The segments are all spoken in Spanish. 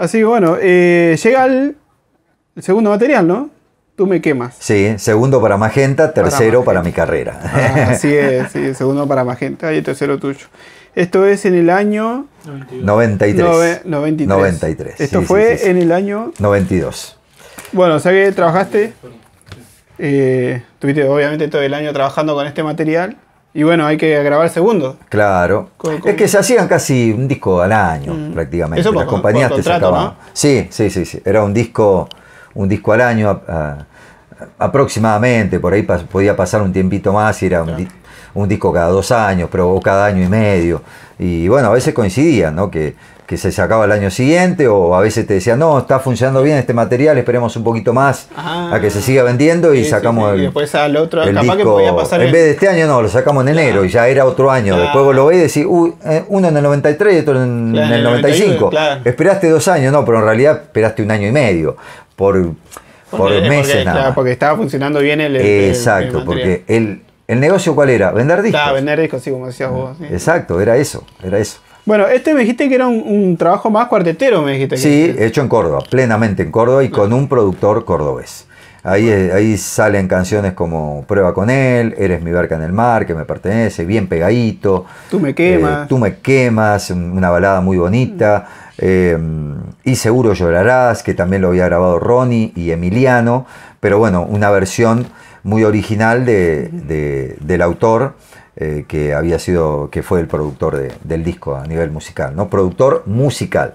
Así que bueno, eh, llega el, segundo material, ¿no? Tú me quemas. Sí, segundo para Magenta, tercero para, mi carrera. Ah, así es, sí, segundo para Magenta y tercero tuyo. Esto es en el año 93. Esto fue en el año 92. Bueno, sabes que trabajaste, eh, obviamente todo el año trabajando con este material. Y bueno, hay que grabar segundo Claro. Es que se hacían casi un disco al año, mm. prácticamente. Las compañías te sacaban. Sí, sí, sí, Era un disco, un disco al año aproximadamente. Por ahí podía pasar un tiempito más y era un, disco cada dos años, pero o cada año y medio. Y bueno, a veces coincidían, ¿no? Que que se sacaba el año siguiente, o a veces te decían, no, está funcionando bien este material, esperemos un poquito más a que se ah, siga vendiendo y sacamos el después al otro, el capaz disco. Que pasar en vez de este año, no, lo sacamos en enero y ya era otro año. Después vos lo veis y decís, eh, uno en el 93 y otro en, el 95. Esperaste dos años, no, pero en realidad esperaste un año y medio. Por, meses porque, nada. porque estaba funcionando bien el. Exacto, porque el, negocio, ¿cuál era? Vender discos. vender discos, sí, como decías vos. Exacto, era eso, era eso. Bueno, este me dijiste que era un, trabajo más cuartetero, me dijiste. sí, hecho en Córdoba, plenamente en Córdoba y con un productor cordobés. Ahí, eh, ahí salen canciones como Prueba con él, Eres mi barca en el mar, que me pertenece, bien pegadito. Tú me quemas. Eh, tú me quemas, una balada muy bonita. Mm. Eh, y Seguro llorarás, que también lo había grabado Ronnie y Emiliano. Pero bueno, una versión muy original del autor eh, que había sido, que fue el productor del disco a nivel musical, ¿no? Productor musical.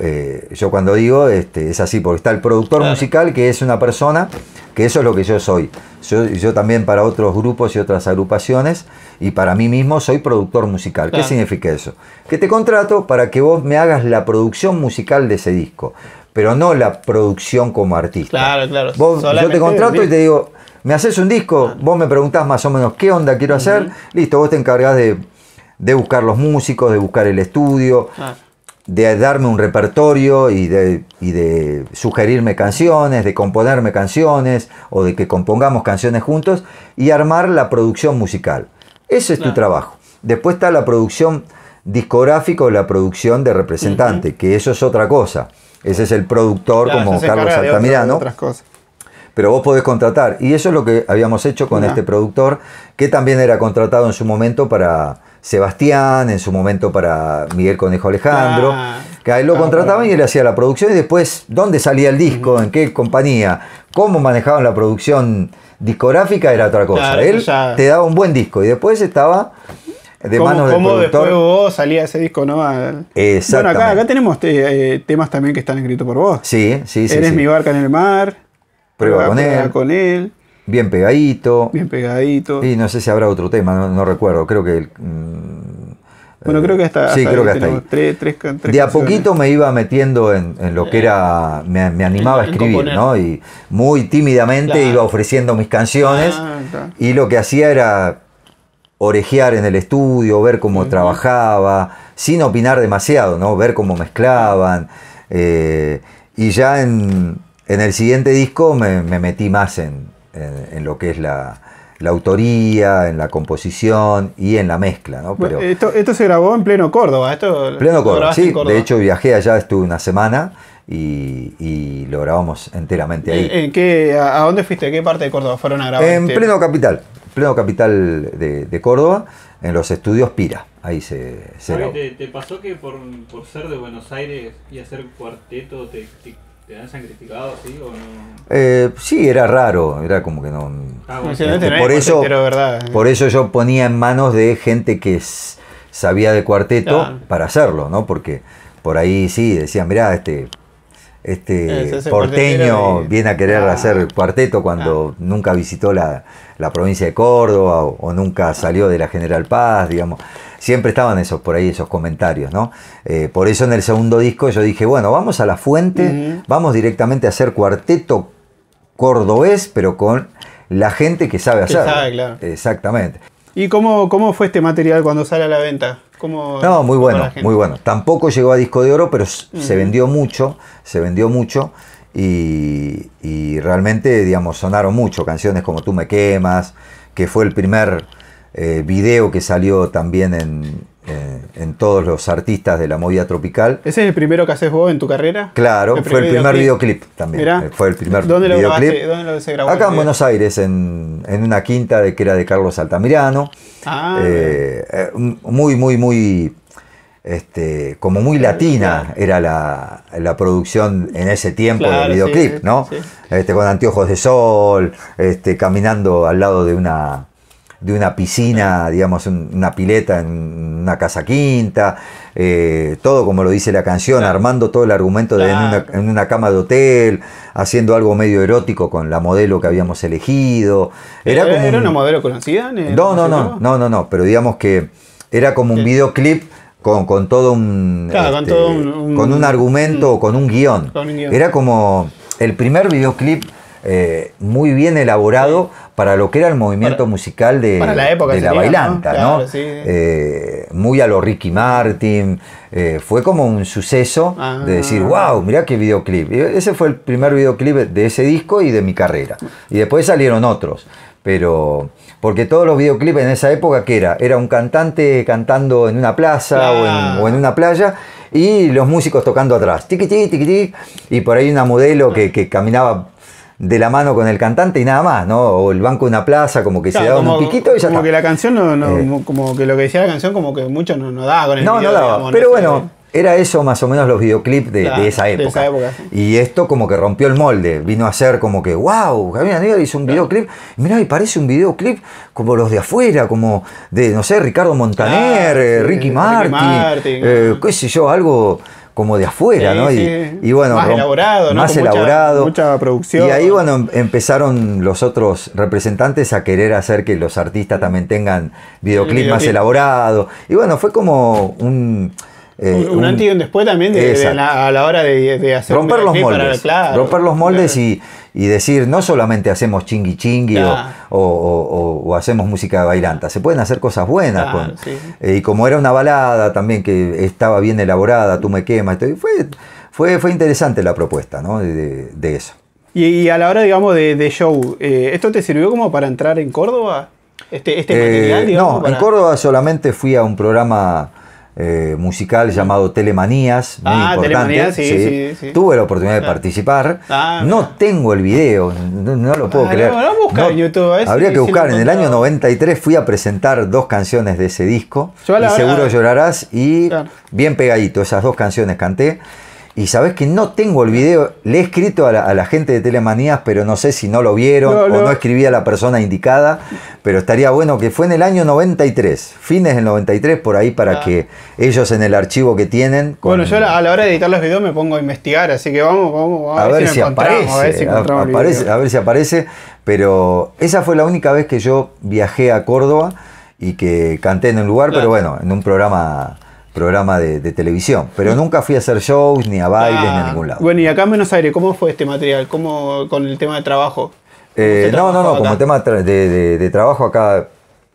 Eh, yo cuando digo, este, es así, porque está el productor musical, que es una persona, que eso es lo que yo soy. Yo, yo, también para otros grupos y otras agrupaciones, y para mí mismo soy productor musical. ¿Qué significa eso? Que te contrato para que vos me hagas la producción musical de ese disco pero no la producción como artista. Claro, claro. yo te contrato y te digo, me haces un disco, vos me preguntás más o menos qué onda quiero hacer, listo, vos te encargás de, buscar los músicos, de buscar el estudio, de darme un repertorio y de, sugerirme canciones, de componerme canciones o de que compongamos canciones juntos y armar la producción musical. Ese es tu trabajo. Después está la producción discográfica o la producción de representante, que eso es otra cosa. Ese es el productor como Carlos Altamirano. Pero vos podés contratar. Y eso es lo que habíamos hecho con este productor, que también era contratado en su momento para Sebastián, en su momento para Miguel Conejo Alejandro. que a él lo contrataban y él hacía la producción. Y después, ¿dónde salía el disco? ¿En qué compañía? ¿Cómo manejaban la producción discográfica? Era otra cosa. él te daba un buen disco. Y después estaba de ¿Cómo, después vos salía ese disco ¿no? Exactamente. Bueno, acá, tenemos eh, temas también que están escritos por vos. Sí, sí, sí. Eres mi barca en el mar. Prueba con él. Bien pegadito. Bien pegadito. Y no sé si habrá otro tema, no, recuerdo. Creo que... Mm, bueno, creo que eh, hasta, sí, creo que hasta ahí. De a poquito me iba metiendo en, lo que era, me, animaba a escribir, ¿no? Y muy tímidamente iba ofreciendo mis canciones ah, y lo que hacía era orejear en el estudio, ver cómo trabajaba, sin opinar demasiado, ¿no? Ver cómo mezclaban. Eh, y ya en, en, el siguiente disco me, metí más en, lo que es la, autoría, en la composición y en la mezcla, esto, se grabó en pleno Córdoba, Pleno Córdoba, sí. De hecho viajé allá, estuve una semana. Y, y, lo grabamos enteramente ahí. ¿A dónde fuiste? qué parte de Córdoba fueron a grabar? En este? pleno capital pleno capital de, Córdoba, en los estudios Pira. Ahí se... te, pasó que por, ser de Buenos Aires y hacer cuarteto te, te, sacrificado así o no? Eh, sí, era raro, era como que no... Ah, por, eso, verdad. Eh. por eso yo ponía en manos de gente que sabía de cuarteto para hacerlo, ¿no? Porque por ahí sí, decían, mirá, este este porteño viene a querer ah. hacer cuarteto cuando ah. nunca visitó la, provincia de Córdoba o, nunca ah. salió de la General Paz, digamos. Siempre estaban esos por ahí esos comentarios, ¿no? Eh, por eso en el segundo disco yo dije, bueno, vamos a la fuente, vamos directamente a hacer cuarteto cordobés, pero con la gente que sabe hacer. Exactamente. ¿Y cómo, cómo fue este material cuando sale a la venta? No, muy bueno, muy bueno. Tampoco llegó a disco de oro, pero se vendió mucho, se vendió mucho. Y, realmente, digamos, sonaron mucho canciones como Tú me quemas, que fue el primer eh, video que salió también en, eh, en todos los artistas de la movida tropical. ¿Ese es el primero que haces vos en tu carrera? Claro, fue el primer videoclip, también. Eh, fue el primer ¿Dónde lo videoclip. Acá en Buenos Aires, en, una quinta de, que era de Carlos Altamirano. Ah, eh, muy, muy, muy. Este, como muy latina era la, producción en ese tiempo del videoclip, ¿no? Este, con anteojos de sol, este, caminando al lado de una de una piscina, digamos, una pileta en una casa quinta, eh, todo como lo dice la canción, armando todo el argumento de en, una, cama de hotel, haciendo algo medio erótico con la modelo que habíamos elegido. ¿Era, como una modelo conocida? No, no, no, no, no, no, pero digamos que era como un videoclip. Con, con todo este, un, con, un, argumento, o con un guión. Era como el primer videoclip eh, muy bien elaborado para lo que era el movimiento musical de la, bailanta, muy a lo Ricky Martin, eh, fue como un suceso de decir, wow, mirá qué videoclip. Ese fue el primer videoclip de ese disco y de mi carrera. Y después salieron otros, pero porque todos los videoclips en esa época, ¿qué era? Era un cantante cantando en una plaza o, en, una playa y los músicos tocando atrás, tiqui, tiqui, tiqui, y por ahí una modelo que caminaba de la mano con el cantante y nada más, ¿no? O el banco de una plaza, como que se daba un piquito y ya Como que la canción, no, eh. como que lo que decía la canción, como que muchos no, no daba No, no daba. pero bueno, eh. era eso más o menos los videoclips de, esa época. Y esto como que rompió el molde, vino a ser como que, wow, Javier Aníbal hizo un videoclip, mirá, y parece un videoclip como los de afuera, como de, no sé, Ricardo Montaner, eh, Ricky, Martin, Ricky Martin, qué sé yo, algo como de afuera, ¿no? Y, bueno, más elaborado, ¿no? Más elaborado. Mucha, producción. Y ahí, bueno, empezaron los otros representantes a querer hacer que los artistas también tengan videoclips videoclip. más elaborado. Y bueno, fue como un eh, un, antes y un después también a la hora de, hacer romper los moldes, romper los moldes y, decir no solamente hacemos chingui chingui o, hacemos música bailanta, se pueden hacer cosas buenas eh, y como era una balada también que estaba bien elaborada, tú me quemas, fue, fue, fue interesante la propuesta de, eso. Y, a la hora, digamos, de, show, eh, ¿esto te sirvió como para entrar en Córdoba? Este, este material, No, en Córdoba solamente fui a un programa eh, musical llamado Telemanías, muy ah, importante. Tuve la oportunidad de ah. participar. Ah, no tengo el video, no, lo puedo creer. habría que buscar. En el año 93 fui a presentar dos canciones de ese disco. y Seguro Llorarás y Bien Pegadito, esas dos canciones canté. Y sabes que no tengo el video, le he escrito a la, gente de Telemanías, pero no sé si no lo vieron o no escribí a la persona indicada, pero estaría bueno que fue en el año 93, fines del 93, por ahí para ah. que ellos en el archivo que tienen... Bueno, yo a la hora de editar los videos me pongo a investigar, así que vamos, vamos, a, ver, si, aparece, a ver si aparece, pero esa fue la única vez que yo viajé a Córdoba y que canté en un lugar, pero bueno, en un programa programa de, televisión, pero nunca fui a hacer shows, ni a bailes, ni a ah, ningún lado. Bueno, y acá en Buenos Aires, ¿cómo fue este material? ¿Cómo con el tema de trabajo? Eh, no, no, no, como tema de, trabajo acá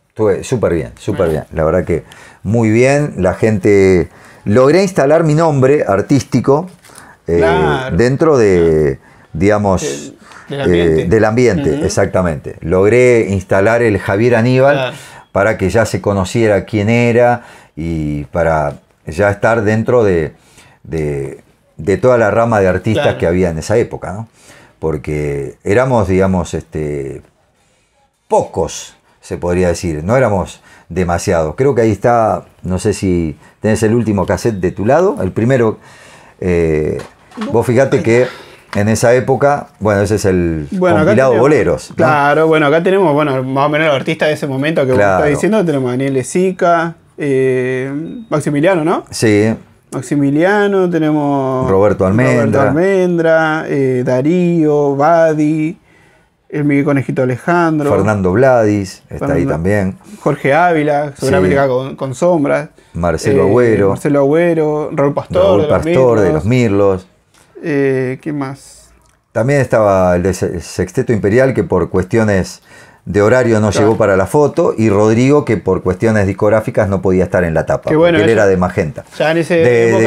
estuve súper bien, súper bien. La verdad que muy bien, la gente... Logré instalar mi nombre artístico eh, dentro de, digamos... del ambiente, eh, exactamente. Logré instalar el Javier Aníbal para que ya se conociera quién era y para ya estar dentro de, toda la rama de artistas que había en esa época, ¿no? Porque éramos, digamos, este, pocos, se podría decir, no éramos demasiados. Creo que ahí está, no sé si tenés el último cassette de tu lado, el primero, eh, vos fijate que en esa época, bueno, ese es el bueno, compilado boleros. Claro, bueno, acá tenemos, bueno, más o menos los artistas de ese momento que vos estás diciendo, tenemos a Daniel Lezica eh, Maximiliano, ¿no? Sí. Maximiliano, tenemos. Roberto Almendra. Roberto Almendra, eh, Darío, Badi, el Miguel Conejito Alejandro. Fernando Bladis, está ahí también. Jorge Ávila, sobre con, con, sombras. Marcelo eh, Agüero. Marcelo Agüero, Raúl Pastor. de Pastor, de los Mirlos. ¿Qué más? También estaba el Sexteto Imperial, que por cuestiones de horario no llegó para la foto y Rodrigo que por cuestiones discográficas no podía estar en la tapa, bueno, él era de Magenta. Ya en ese de, ¿no?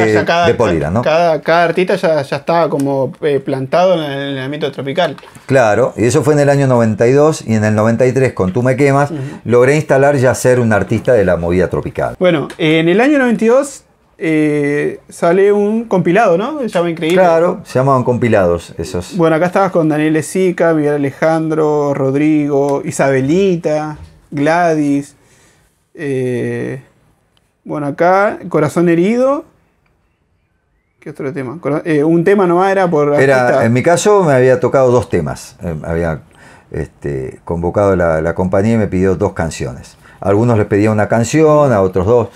cada, artista ya, estaba como eh, plantado en el, tropical. Claro, y eso fue en el año 92 y en el 93 con Tú me quemas logré instalar ya ser un artista de la movida tropical. Bueno, en el año 92 eh, sale un compilado, ¿no? Se Increíble. Claro, se llamaban compilados esos. Bueno, acá estabas con Daniel Sica, Miguel Alejandro, Rodrigo, Isabelita, Gladys. Eh, bueno, acá Corazón Herido. ¿Qué otro tema? Eh, un tema no era por. Era, en mi caso me había tocado dos temas. Em, había este, convocado la, la compañía y me pidió dos canciones. algunos les pedía una canción, a otros dos.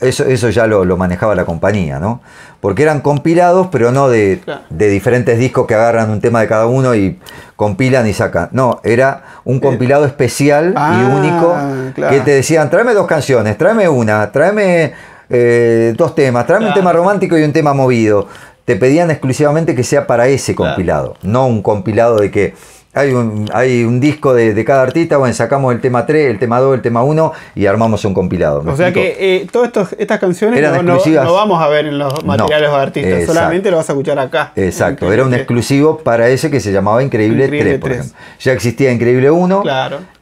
Eso, eso ya lo, manejaba la compañía, ¿no? Porque eran compilados, pero no de, diferentes discos que agarran un tema de cada uno y compilan y sacan. No, era un eh, compilado especial y ah, único que te decían, tráeme dos canciones, tráeme una, tráeme eh, dos temas, tráeme un tema romántico y un tema movido. Te pedían exclusivamente que sea para ese compilado, no un compilado de que hay un, hay un disco de, cada artista, bueno, sacamos el tema 3, el tema 2, el tema 1 y armamos un compilado. O sea que eh, todas estas canciones no, vamos a ver en los materiales de artistas, solamente lo vas a escuchar acá. Exacto, era un exclusivo para ese que se llamaba Increíble, 3, por ejemplo, Ya existía Increíble 1,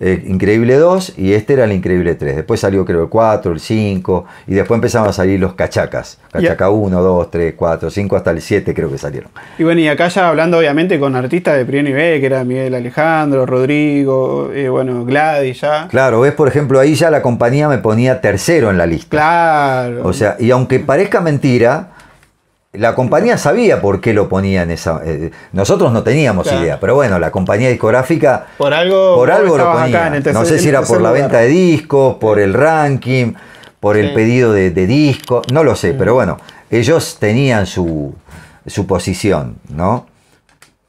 eh, Increíble 2 y este era el Increíble 3. Después salió creo el 4, el 5 y después empezaron a salir los cachacas. Cachaca 1, 2, 3, 4, 5 hasta el 7 creo que salieron. Y bueno, y acá ya hablando obviamente con artistas de primer nivel, que era mi Alejandro, Rodrigo, eh, bueno, Gladys ya. Claro, ves, por ejemplo, ahí ya la compañía me ponía tercero en la lista. Claro. O sea, y aunque parezca mentira, la compañía sabía por qué lo ponía en esa. Eh, nosotros no teníamos idea, pero bueno, la compañía discográfica. Por algo, por algo lo ponía. no sé si era por la venta de discos, por el ranking, por el pedido de, discos, no lo sé, pero bueno, ellos tenían su, su posición, ¿no?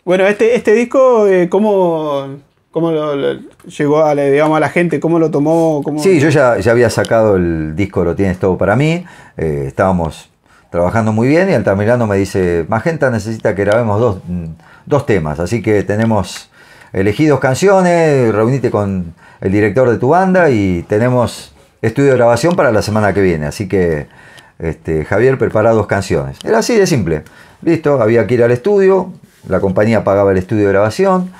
Bueno, este, este disco, eh, ¿cómo, lo, llegó a, digamos, a la gente? ¿Cómo lo tomó? Cómo... Sí, yo ya, había sacado el disco Lo Tienes Todo para mí. Eh, estábamos trabajando muy bien y al Altamirano me dice, Magenta necesita que grabemos dos, mm, temas, así que tenemos elegidos canciones, reunite con el director de tu banda y tenemos estudio de grabación para la semana que viene, así que este, Javier prepara dos canciones. Era así de simple. Listo, había que ir al estudio, la compañía pagaba el estudio de grabación,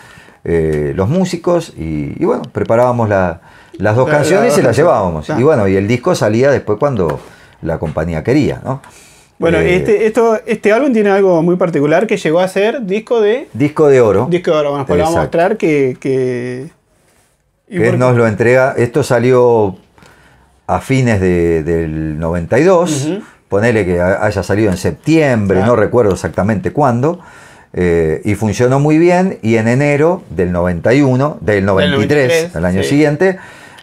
eh, los músicos, y, bueno, preparábamos las dos canciones y las llevábamos. Y bueno, y el disco salía después cuando la compañía quería, ¿no? Bueno, eh, este, este, álbum tiene algo muy particular que llegó a ser disco de... Disco de oro. Disco de oro, vamos mostrar que... que... nos lo entrega, esto salió a fines del 92, ponele que haya salido en septiembre, no recuerdo exactamente cuándo, eh, y funcionó muy bien y en enero del 91, del 93, al año siguiente,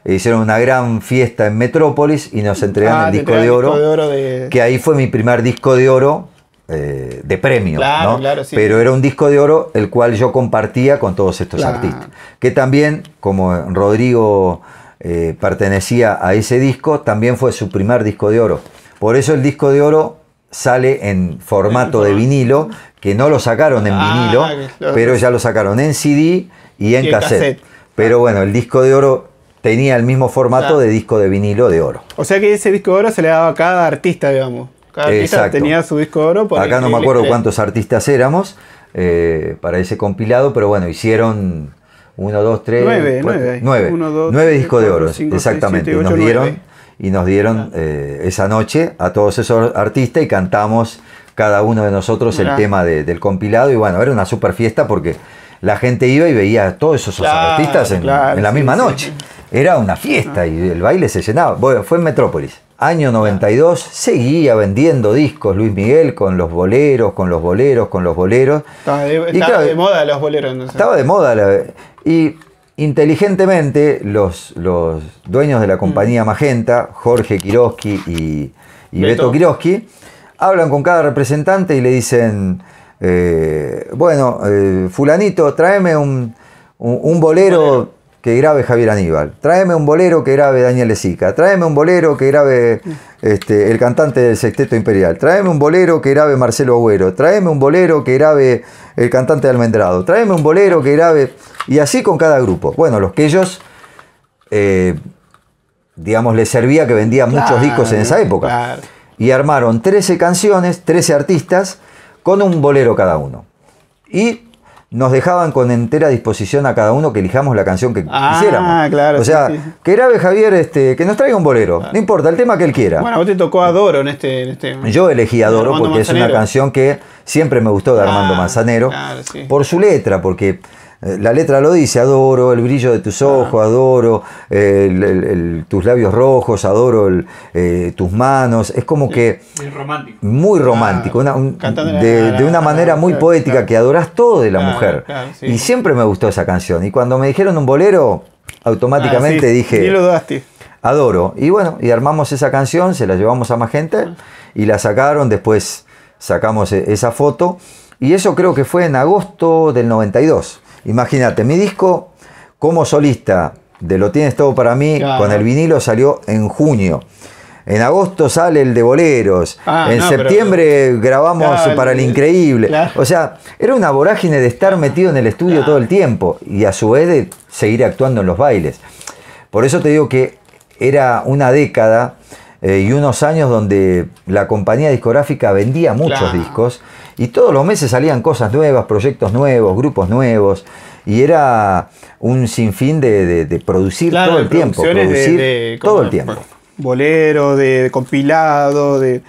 hicieron una gran fiesta en Metrópolis y nos ah, entregaron el disco de oro, que ahí fue mi primer disco de oro eh, de premio, pero era un disco de oro el cual yo compartía con todos estos artistas, que también, como Rodrigo eh, pertenecía a ese disco, también fue su primer disco de oro. Por eso el disco de oro sale en formato de vinilo, que no lo sacaron en ah, vinilo, pero ya lo sacaron en CD y en, cassette. Pero ah. bueno, el disco de oro tenía el mismo formato de disco de vinilo de oro. O sea que ese disco de oro se le daba a cada artista, digamos. Cada artista tenía su disco de oro. Acá no me acuerdo cuántos artistas éramos eh, para ese compilado, pero bueno, hicieron uno dos tres nueve nueve nueve discos de oro, exactamente. nos dieron y nos dieron eh, esa noche a todos esos artistas y cantamos cada uno de nosotros el tema del compilado y bueno, era una super fiesta porque la gente iba y veía a todos esos artistas en, la misma noche. Era una fiesta y el baile se llenaba. Bueno, fue en Metrópolis. Año 92 seguía vendiendo discos Luis Miguel con los boleros, con los boleros, con los boleros. Estaba de, moda los boleros. Estaba de moda. y Inteligentemente, los, los dueños de la mm. compañía Magenta, Jorge Kiroski y, Beto, Kiroski, hablan con cada representante y le dicen, eh, bueno, eh, fulanito, tráeme un, bolero que grabe Javier Aníbal, tráeme un bolero que grabe Daniel Lezica, tráeme un bolero que grabe este, el cantante del Sexteto Imperial, tráeme un bolero que grabe Marcelo Agüero, tráeme un bolero que grabe el cantante de Almendrado, tráeme un bolero que grabe... Y así con cada grupo. Bueno, los que ellos... Eh, digamos, les servía que vendían muchos discos en esa época. Y armaron 13 canciones, 13 artistas, con un bolero cada uno. Y nos dejaban con entera disposición a cada uno que elijamos la canción que ah, Claro, o sea, que grabe Javier, este, que nos traiga un bolero, no importa, el tema que él quiera. Bueno, vos te tocó Adoro en este... En este Yo elegí Adoro porque es una canción que siempre me gustó de Armando ah, Manzanero, por su letra, porque eh, la letra lo dice, adoro el brillo de tus ah. ojos, adoro tus labios rojos, adoro eh, tus manos. Es como que... Muy romántico. Muy romántico, ah, de, una manera muy poética, que adoras todo de la mujer. Y siempre me gustó esa canción. Y cuando me dijeron un bolero, automáticamente ah, dije... Adoro. Y bueno, y armamos esa canción, se la llevamos a más gente y la sacaron, después sacamos eh, esa foto. Y eso creo que fue en agosto del 92. Imagínate, mi disco como solista de Lo Tienes Todo para mí, con el vinilo salió en junio. En agosto sale el de boleros. Ah, en septiembre grabamos para el increíble. O sea, era una vorágine de estar metido en el estudio todo el tiempo y a su vez de seguir actuando en los bailes. Por eso te digo que era una década eh, y unos años donde la compañía discográfica vendía muchos discos y todos los meses salían cosas nuevas, proyectos nuevos, grupos nuevos y era un sinfín de, producir todo el tiempo, producir todo el tiempo. Bolero, de compilado, de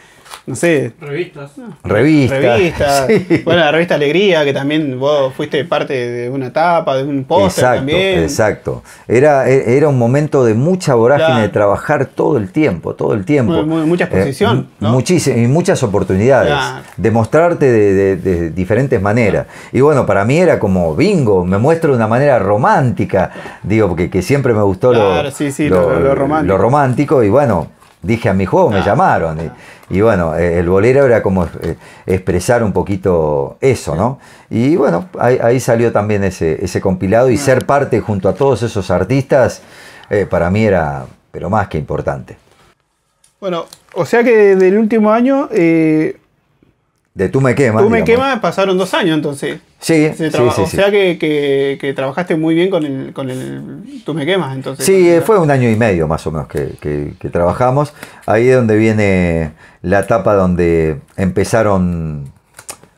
no sé. Revistas. Revistas. Bueno, la revista Alegría, que también vos fuiste parte de una etapa, de un póster también. Exacto. Era, e-, era un momento de mucha vorágine de trabajar todo el tiempo, todo el tiempo. mucha eh, exposición. Muchísimas y muchas oportunidades. De mostrarte de, diferentes maneras. Y bueno, para mí era como bingo, me muestro de una manera romántica. Digo, porque que siempre me gustó lo, romántico. Y bueno, dije a mi juego, me llamaron. Y bueno, eh, el bolero era como eh, expresar un poquito eso, ¿no? Y bueno, ahí, salió también ese, compilado y mm. ser parte junto a todos esos artistas eh, para mí era, pero más que importante. Bueno, o sea que del último año de Tú me quemas. Tú pasaron dos años entonces. Sí, sí, O sea que, que, trabajaste muy bien con el, Tú me quemas entonces. Sí, eh, fue un año y medio más o menos que, trabajamos. Ahí es donde viene la etapa donde empezaron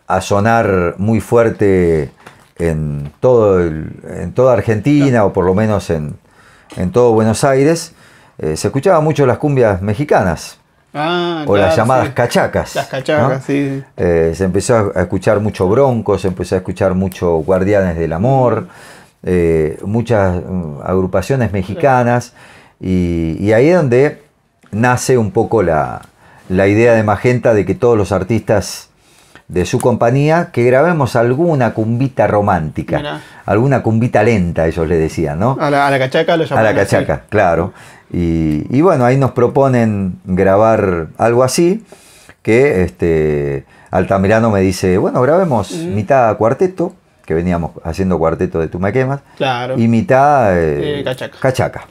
a sonar muy fuerte en, todo en toda Argentina o por lo menos en, todo Buenos Aires. Eh, se escuchaba mucho las cumbias mexicanas. Ah, o las llamadas cachacas. Eh, se empezó a escuchar mucho broncos, se empezó a escuchar mucho guardianes del amor, eh, muchas mm, agrupaciones mexicanas, y, ahí es donde nace un poco la, la idea de Magenta de que todos los artistas de su compañía que grabemos alguna cumbita romántica, alguna cumbita lenta, ellos le decían, ¿no? A la, cachaca lo llamaban. A la cachaca, claro. Y, bueno, ahí nos proponen grabar algo así, que este, Altamirano me dice, bueno, grabemos mitad cuarteto, que veníamos haciendo cuarteto de Tumaquemas claro. y mitad eh, cachaca.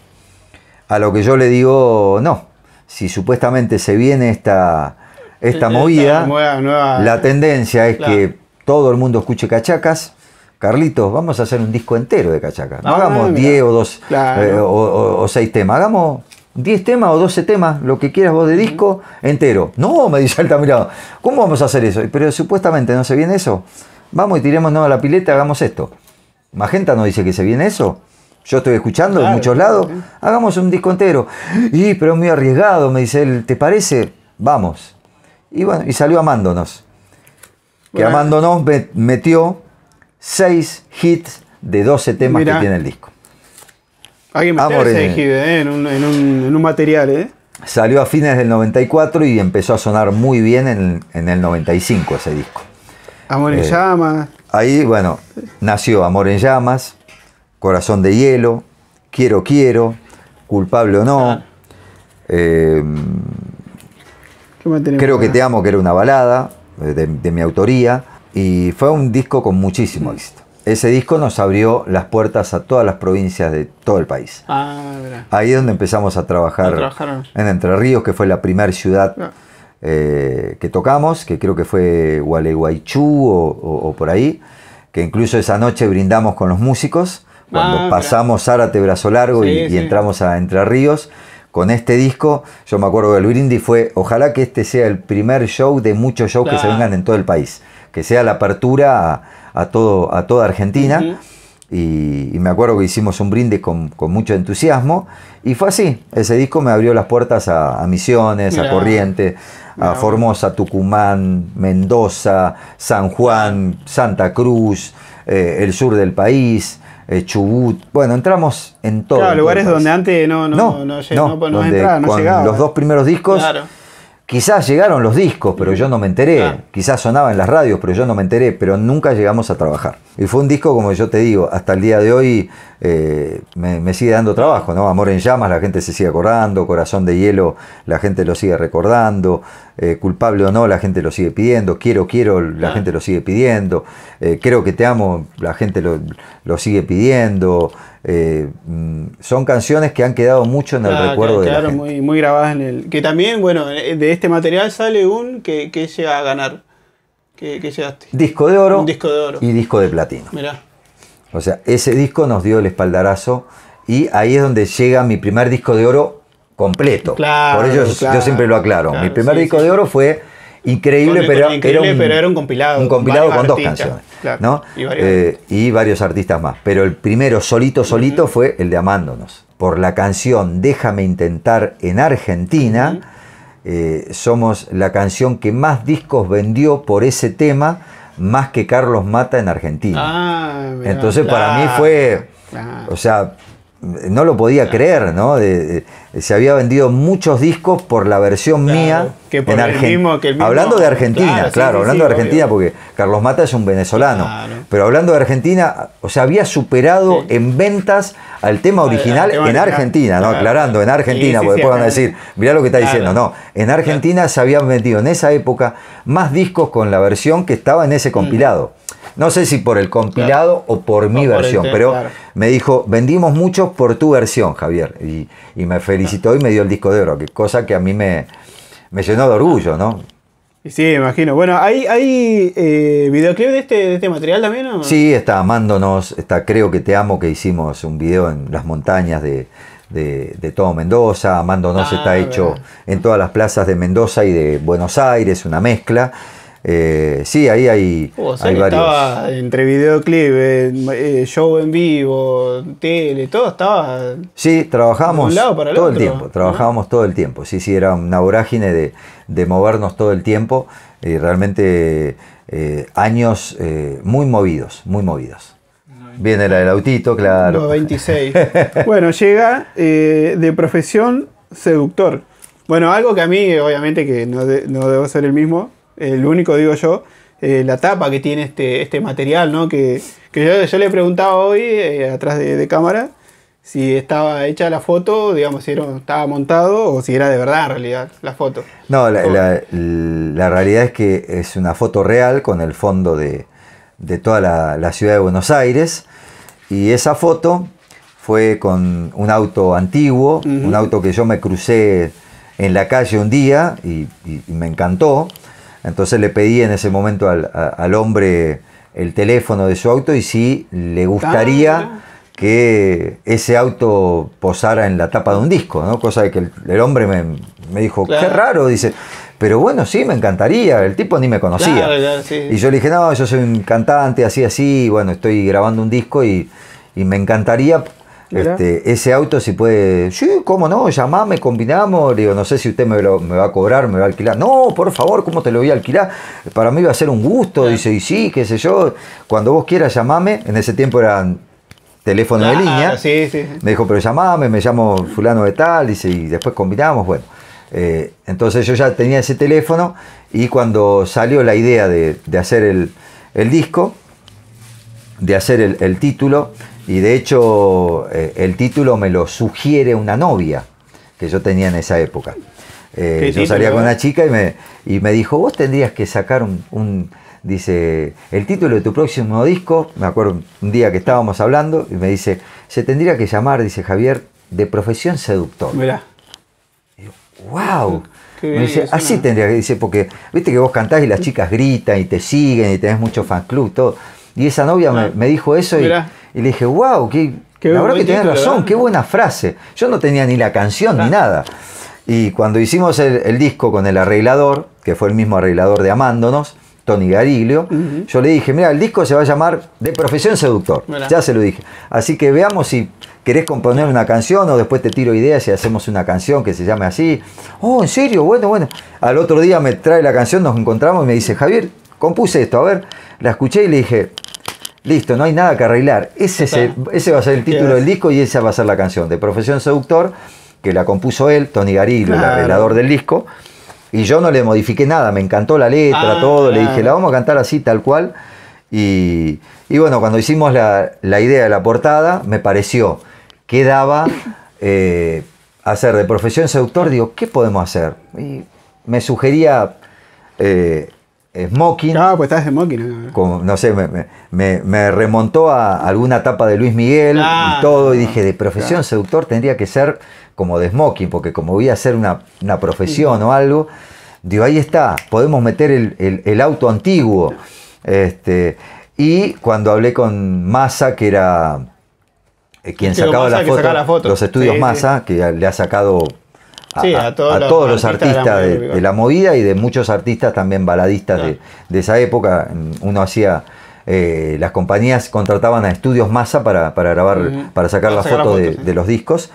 A lo que yo le digo, no, si supuestamente se viene esta esta movida, la tendencia es que todo el mundo escuche cachacas. Carlitos, vamos a hacer un disco entero de cachacas. No ah, hagamos 10 o 2 eh, o 6 temas, hagamos 10 temas o 12 temas, lo que quieras vos de disco entero. No, me dice Altamirano, ¿cómo vamos a hacer eso? Pero supuestamente no se viene eso. Vamos y tirémonos a la pileta, hagamos esto. Magenta no dice que se viene eso. Yo estoy escuchando en muchos lados. Hagamos un disco entero. Y, pero muy arriesgado, me dice él, ¿te parece? Vamos. Y bueno, y salió amándonos. Que amándonos metió seis hits de 12 temas que tiene el disco. alguien que ¿eh? en, un, en, un, material, ¿eh? Salió a fines del 94 y empezó a sonar muy bien en, el 95 ese disco. Amor en eh, llamas. Ahí, bueno, nació Amor en llamas, Corazón de hielo, Quiero, quiero, Culpable o no. Ah. Eh, Creo que Te Amo, que era una balada eh, de, mi autoría, y fue un disco con muchísimo éxito. Ese disco nos abrió las puertas a todas las provincias de todo el país. Ah, Ahí es donde empezamos a trabajar en Entre Ríos, que fue la primera ciudad ah. eh, que tocamos, que creo que fue Gualeguaychú o, por ahí, que incluso esa noche brindamos con los músicos, cuando ah, pasamos Zárate Brazo Largo y entramos a Entre Ríos con este disco, yo me acuerdo del brindis fue, ojalá que este sea el primer show de muchos shows que se vengan en todo el país, que sea la apertura a, todo, a toda Argentina. y, me acuerdo que hicimos un brindis con, mucho entusiasmo. Y fue así, ese disco me abrió las puertas a, Misiones, a Corrientes, a Formosa, Tucumán, Mendoza, San Juan, Santa Cruz, eh, el sur del país. Eh, Chubut. Bueno, entramos en todo. Claro, lugares donde antes no, no, no, Los dos primeros discos. Quizás llegaron los discos, pero yo no me enteré. Quizás sonaban en las radios, pero yo no me enteré. Pero nunca llegamos a trabajar. Y fue un disco, como yo te digo, hasta el día de hoy eh, me, sigue dando trabajo, ¿no? Amor en llamas, la gente se sigue acordando, Corazón de hielo, la gente lo sigue recordando, eh, Culpable o no, la gente lo sigue pidiendo, Quiero, quiero, la gente lo sigue pidiendo, quiero eh, Creo que te amo, la gente lo, sigue pidiendo. Mm, son canciones que han quedado mucho en el recuerdo de la gente. Muy, muy grabadas en el... Que también, bueno, de este material sale un que llega a ganar Disco de oro. Y disco de platino. O sea, ese disco nos dio el espaldarazo y ahí es donde llega mi primer disco de oro completo. Por ello yo siempre lo aclaro. mi primer disco de oro fue increíble, pero, era, un, compilado. Un compilado con dos canciones. ¿no? Eh, y, varios. artistas más. Pero el primero, solito, solito, fue el de Amándonos. Por la canción Déjame intentar en Argentina. Eh, somos la canción que más discos vendió por ese tema, más que Carlos Mata en Argentina. Ah, Entonces para mí fue, o sea, no lo podía creer, ¿no? de, eh, se había vendido muchos discos por la versión mía en Argentina. Hablando de Argentina, claro, hablando de Argentina, porque Carlos Mata es un venezolano. Pero hablando de Argentina, o había superado en ventas al tema original en Argentina, ¿no? Aclarando, en Argentina, porque después decir, mirá lo que está diciendo. No, en Argentina se habían vendido en esa época más discos con la versión que estaba en ese mm. compilado. No sé si por el compilado o por mi versión, pero me dijo, vendimos muchos por tu versión, Javier. Y, me felicitó felicitó y me dio el disco de oro, que cosa que a mí me, me llenó de orgullo, ¿no? Sí, imagino. Bueno, ¿hay, hay eh, videoclip este, de este, material también? Sí, está Amándonos, está Creo que te amo, que hicimos un video en las montañas de, todo Mendoza. Amándonos ah, está hecho en todas las plazas de Mendoza y de Buenos Aires, una mezcla. Eh, sí, ahí hay, oh, varios. Estaba entre videoclip, eh, eh, show en vivo, tele, todo estaba. Sí, trabajábamos todo el tiempo. Trabajábamos todo el tiempo. Sí, sí, era una vorágine de, de movernos todo el tiempo. Y realmente años muy movidos, muy movidos. Viene la del autito, claro. 26. bueno, llega de profesión seductor. Bueno, algo que a mí, obviamente, que no, no debo ser el mismo, el único, digo yo, eh, la tapa que tiene este, este material, ¿no? Que, yo, le preguntaba hoy, eh, atrás de, cámara, si estaba hecha la foto, digamos, si estaba montado o si era de verdad en realidad la foto. No, la, realidad es que es una foto real con el fondo de, de toda la, ciudad de Buenos Aires. Y esa foto fue con un auto antiguo, un auto que yo me crucé en la calle un día y me encantó. Entonces le pedí en ese momento al, hombre el teléfono de su auto y si le gustaría ah, que ese auto posara en la tapa de un disco, ¿no? Cosa de que el, hombre me, dijo, qué raro, dice, pero bueno, sí, me encantaría, el tipo ni me conocía. Y yo le dije, no, yo soy un cantante, así, así, bueno, estoy grabando un disco y, y me encantaría este, ese auto si puede, sí, cómo no, llamame, combinamos, digo, no sé si usted me, va a cobrar, me va a alquilar, no, por favor, ¿cómo te lo voy a alquilar? Para mí va a ser un gusto, dice, y sí, qué sé yo, cuando vos quieras llamame, en ese tiempo eran teléfono de línea, me dijo, pero llamame, me llamo fulano de tal, dice, y después combinamos, bueno. Eh, entonces yo ya tenía ese teléfono y cuando salió la idea de, hacer el, disco, de hacer el título, y de hecho, eh, el título me lo sugiere una novia que yo tenía en esa época. Eh, yo salía con una chica y me, y me dijo, vos tendrías que sacar un, dice, el título de tu próximo disco, me acuerdo un día que estábamos hablando, y me dice, se tendría que llamar, dice Javier, de profesión seductor. Mirá. wow. me dice, así tendría que, dice, porque viste que vos cantás y las chicas gritan y te siguen y tenés mucho fan club, todo. Y esa novia me, dijo eso y, y le dije, wow, qué, la que razón, qué buena frase. Yo no tenía ni la canción ni ah. nada. Y cuando hicimos el, disco con el arreglador, que fue el mismo arreglador de Amándonos, Tony Gariglio, yo le dije, mira, el disco se va a llamar De Profesión Seductor. Ya se lo dije. Así que veamos si querés componer una canción o después te tiro ideas y hacemos una canción que se llame así. Oh, en serio, bueno, bueno. Al otro día me trae la canción, nos encontramos y me dice, Javier, compuse esto, a ver, la escuché y le dije, Listo, no hay nada que arreglar. Ese, va a ser el título del disco y esa va a ser la canción de Profesión Seductor, que la compuso él, Tony Garillo, el arreglador del disco. Y yo no le modifiqué nada, me encantó la letra, ah, todo. Le dije, la vamos a cantar así, tal cual. Y, bueno, cuando hicimos la, idea de la portada, me pareció que daba eh, hacer de Profesión Seductor. Digo, ¿qué podemos hacer? Y me sugería. Eh, Smoking. Ah, pues estás Smoking. no sé, me, remontó a alguna etapa de Luis Miguel y ah, todo, y ah, dije, de profesión seductor tendría que ser como de Smoking, porque como voy a hacer una, profesión o algo, digo, ahí está, podemos meter el, auto antiguo. Este, y cuando hablé con Massa, que era eh, quien sacaba la, foto, los estudios Massa, que le ha sacado a, todos, los artistas, de, la movida y de muchos artistas también baladistas de, esa época. Uno hacía. Eh, las compañías contrataban a estudios masa para, grabar, para sacar las fotos la foto, de, los discos.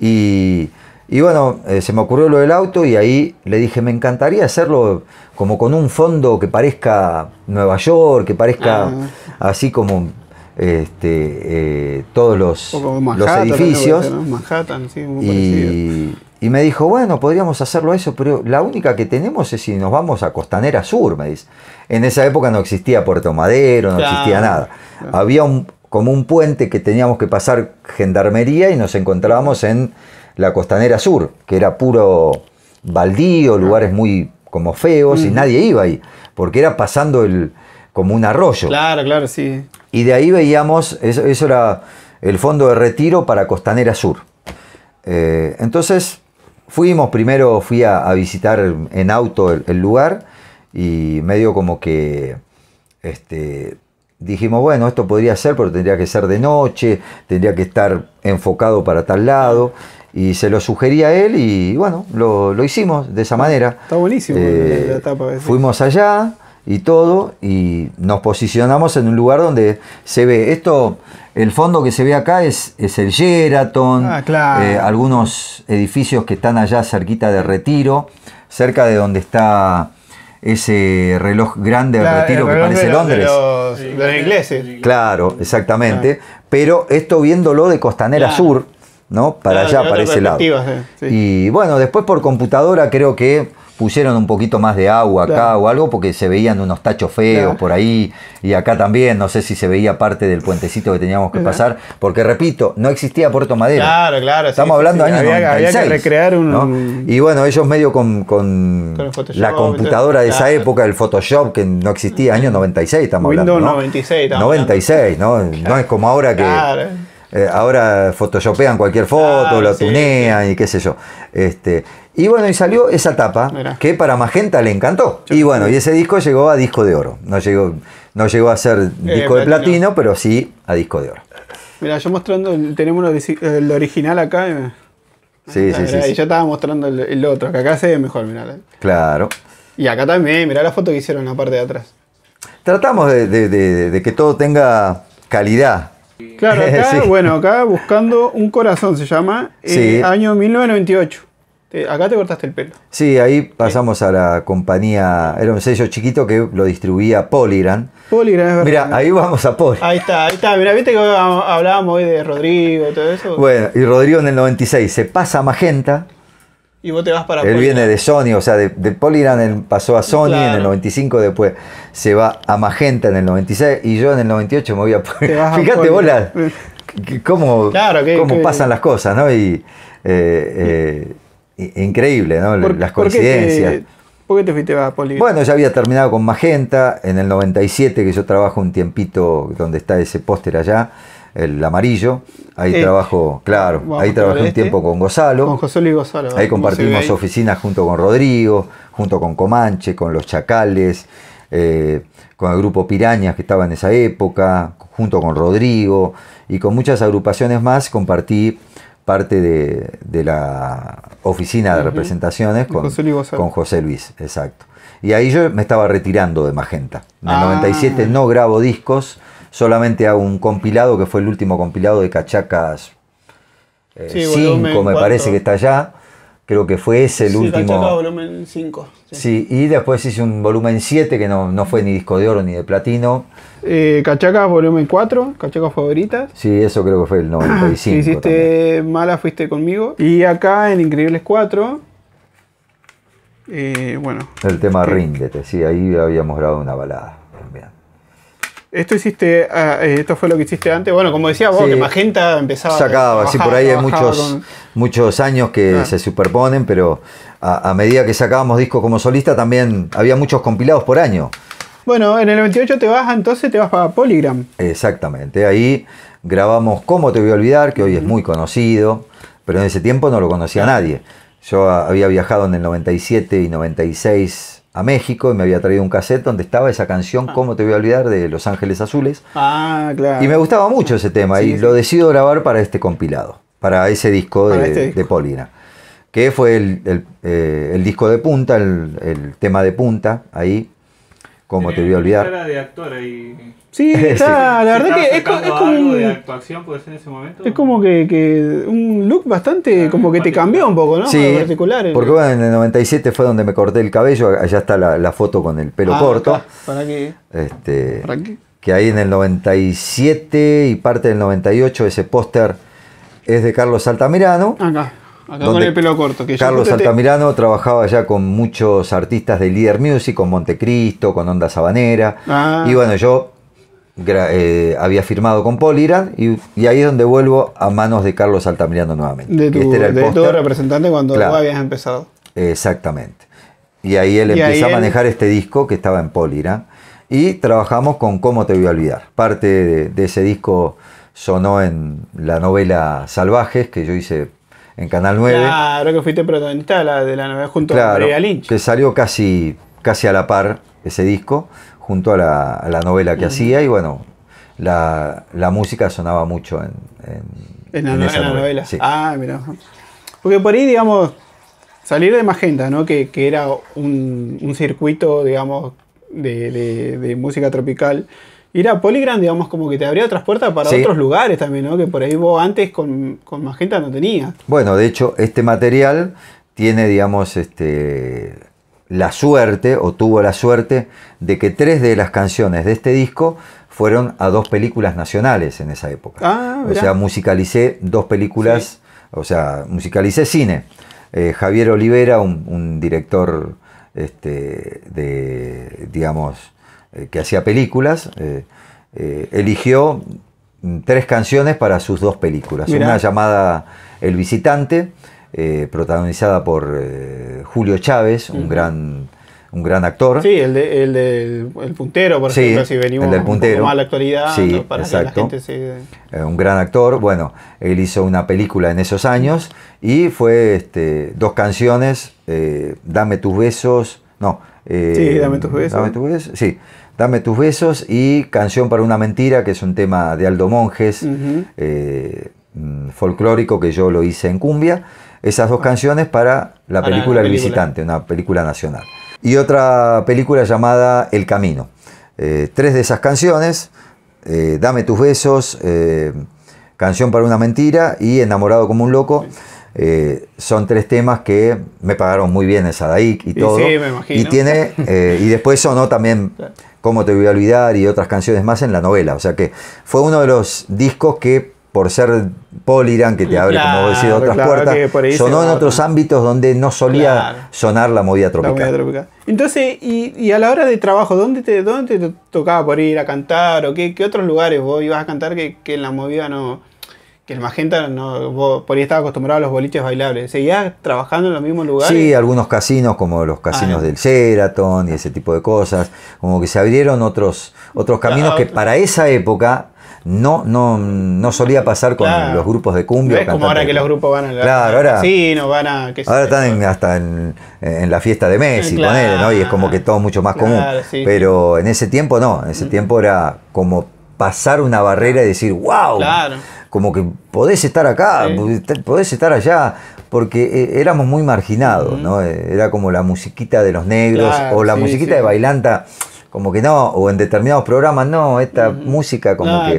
Y, bueno, eh, se me ocurrió lo del auto y ahí le dije, me encantaría hacerlo como con un fondo que parezca Nueva York, que parezca ah. así como este, eh, todos los, los edificios. Manhattan, y, y me dijo, bueno, podríamos hacerlo eso, pero la única que tenemos es si nos vamos a Costanera Sur, me dice. En esa época no existía Puerto Madero, no existía nada. Había como un puente que teníamos que pasar gendarmería y nos encontrábamos en la Costanera Sur, que era puro baldío, lugares muy como feos y nadie iba ahí, porque era pasando el, como un arroyo. Claro, claro, sí. Y de ahí veíamos, eso, era el fondo de retiro para Costanera Sur. Eh, entonces Fuimos primero, fui a, visitar en auto el, lugar y medio como que este, dijimos, bueno, esto podría ser, pero tendría que ser de noche, tendría que estar enfocado para tal lado. Y se lo sugería a él y bueno, lo, hicimos de esa ah, manera. Está buenísimo la eh, Fuimos allá y todo y nos posicionamos en un lugar donde se ve. Esto el fondo que se ve acá es, es el Sheraton, ah, eh, algunos edificios que están allá cerquita de Retiro, cerca de donde está ese reloj grande de Retiro que parece Londres. los, de ingleses. Claro, exactamente. Ah. Pero esto viéndolo de Costanera Sur, ¿no? Para allá, para ese lado. Eh, y bueno, después por computadora creo que pusieron un poquito más de agua acá o algo porque se veían unos tachos feos por ahí y acá también, no sé si se veía parte del puentecito que teníamos que pasar, porque repito, no existía Puerto Madero. Claro, claro. Estamos hablando años 96, recrear Y bueno, ellos medio con, la computadora de esa época, el Photoshop, que no existía, año 96 estamos hablando. ¿no? 96 96, ¿no? No es como ahora que... Eh, ahora photoshopean cualquier ah, foto, lo tunean y qué sé yo. Este, y bueno, y salió esa tapa que para Magenta le encantó. y bueno, y ese disco llegó a disco de oro. No llegó, no llegó a ser eh, disco de platino. pero sí a disco de oro. Mira, yo mostrando, tenemos el original acá. Eh. Sí, sí, sí, Y yo estaba mostrando el, otro, que acá se ve mejor, mirá. Claro. Y acá también, mirá la foto que hicieron en la parte de atrás. Tratamos de que todo tenga calidad, Claro, acá, bueno, acá buscando un corazón se llama, eh, año 1998. acá te cortaste el pelo. Sí, ahí pasamos a la compañía, era un sello chiquito que lo distribuía Polygram. Polygram, es verdad. Mira, ahí vamos a Polygram. Ahí está, ahí está. Mira, viste que hablábamos hoy de Rodrigo y todo eso. Bueno, y Rodrigo en el 96 se pasa a Magenta y vos te vas para Él viene de Sony, o sea, de, de pasó a Sony en el 95, después se va a Magenta en el 96 y yo en el 98 me voy a Fíjate vos cómo, pasan las cosas, ¿no? Eh, eh, increíble, ¿no? las coincidencias. ¿por qué, te, fuiste a Polygram? Bueno, ya había terminado con Magenta en el 97, que yo trabajo un tiempito donde está ese póster allá el amarillo. Ahí eh, trabajo, claro, ahí trabajé un este. tiempo con Gonzalo. Con José Luis Gonzalo. Ahí ¿eh? compartimos oficinas junto con Rodrigo, junto con Comanche, con los Chacales, eh, con el grupo Pirañas que estaba en esa época, junto con Rodrigo y con muchas agrupaciones más compartí parte de, la oficina de representaciones con José, Luis exacto. Y ahí yo me estaba retirando de Magenta. En el 97 ah. no grabo discos solamente hago un compilado, que fue el último compilado de Cachacas 5, eh, me parece que está allá. Creo que fue ese el sí, último. Cachacas, volumen 5. Sí. y después hice un volumen 7 que no, no, fue ni disco de oro ni de platino. Eh, Cachacas, volumen 4, Cachacas favoritas. Sí, eso creo que fue el 95. Si hiciste mala, fuiste conmigo. Y acá en Increíbles 4, eh, bueno. El tema Ríndete, sí, ahí habíamos grabado una balada también esto hiciste, ah, eh, esto fue lo que hiciste antes. Bueno, como decía vos, que Magenta empezaba. Sacaba, así por ahí hay muchos, muchos años que ah. se superponen, pero a, medida que sacábamos discos como solista también había muchos compilados por año. Bueno, en el 98 te vas, entonces te vas para Polygram. Exactamente, ahí grabamos Cómo te voy a olvidar, que hoy es muy conocido, pero en ese tiempo no lo conocía nadie. Yo había viajado en el 97 y 96 a México y me había traído un cassette donde estaba esa canción, ah. ¿Cómo te voy a olvidar? de Los Ángeles Azules. Ah, claro. Y me gustaba mucho ese tema y lo decido grabar para este compilado, para ese disco, de, este Polina, que fue eh, el, disco de punta, el, el, tema de punta ahí como te voy a olvidar? de Sí, está, la verdad que es, como. de puede ser en ese momento. Es como que, un look bastante. Ah, como que te cambió un poco, ¿no? Sí. Particular. Eh. Porque bueno, en el 97 fue donde me corté el cabello. Allá está la, foto con el pelo ah, corto. ¿Para qué? Este, ¿Para qué? Que ahí en el 97 y parte del 98 ese póster es de Carlos Altamirano. Acá acá con el pelo corto. Que Carlos Altamirano trabajaba ya con muchos artistas de Leader Music, con Montecristo, con Onda Sabanera. Ah. Y bueno, yo eh, había firmado con Polirán y, ahí es donde vuelvo a manos de Carlos Altamirano nuevamente. De tu, este representante cuando claro. habías empezado. Exactamente. Y ahí él empezó empieza a manejar este disco que estaba en Polirán Y trabajamos con Cómo te voy a olvidar. Parte de ese disco sonó en la novela Salvajes, que yo hice en Canal 9. Claro, que fuiste protagonista de la, de novela junto a María Lynch. Que salió casi, casi a la par ese disco, junto a la, novela que hacía, y bueno, la, la, música sonaba mucho en, en, en la, esa novela. Sí. Ah, mira. Porque por ahí, digamos, salir de Magenta, ¿no? Que, que era un, un circuito, digamos, de, de música tropical y a Polygram, digamos, como que te abría otras puertas para otros lugares también, ¿no? Que por ahí vos antes con, con más gente no tenías. Bueno, de hecho, este material tiene, digamos, este, la suerte, o tuvo la suerte, de que tres de las canciones de este disco fueron a dos películas nacionales en esa época. Ah, o sea, musicalicé dos películas, o sea, musicalicé cine. Eh, Javier Olivera, un, director este, de, digamos, eh, que hacía películas, eh, eh, eligió mm, tres canciones para sus dos películas. Una llamada El visitante, protagonizada por Julio Chávez, un gran un gran actor. Sí, el, el, puntero, por ejemplo, si venimos el puntero. Un la actualidad, sí, un gran actor, bueno, él hizo una película en esos años y fue este, dos canciones, Dame tus besos, no, sí, eh, dame tus besos. Dame tus besos, sí. Dame tus besos y Canción para una mentira, que es un tema de Aldo Monjes, eh, mm, folclórico que yo lo hice en cumbia. Esas dos ah. canciones para la película El visitante, una película nacional. Y otra película llamada El Camino. Eh, tres de esas canciones, Dame tus besos, Canción para una mentira y Enamorado como un loco. Eh, son tres temas que me pagaron muy bien en Sadaik y, todo. Y, tiene, eh, y después sonó también Cómo te voy a olvidar y otras canciones más en la novela. O sea que fue uno de los discos que, por ser Poliran, que te abre, como decís, otras puertas, sonó en otros ámbitos donde no solía sonar la movida tropical. Entonces, y, a la hora de trabajo, ¿dónde te, dónde te tocaba por ir a cantar? ¿O qué, otros lugares vos ibas a cantar que en la movida no, que el Magenta no, por ahí estaba acostumbrado a los boliches bailables. seguía trabajando en los mismos lugares? Sí, algunos casinos como los casinos ah. del Sheraton y ese tipo de cosas. Como que se abrieron otros, otros caminos ah, que para esa época no, no, no solía pasar con los grupos de cumbia. Es como ahora que los grupos van a la, claro, ahora, van a... ahora están hasta en, la fiesta de Messi, con él, ¿no? Y es como que todo mucho más común. Pero en ese tiempo no, en ese mm. tiempo era como pasar una barrera y decir, wow. Claro como que podés estar acá, podés estar allá, porque eh, éramos muy marginados, ¿no? Eh, era como la musiquita de los negros o la musiquita de bailanta. Como que no, o en determinados programas, no, esta música como que.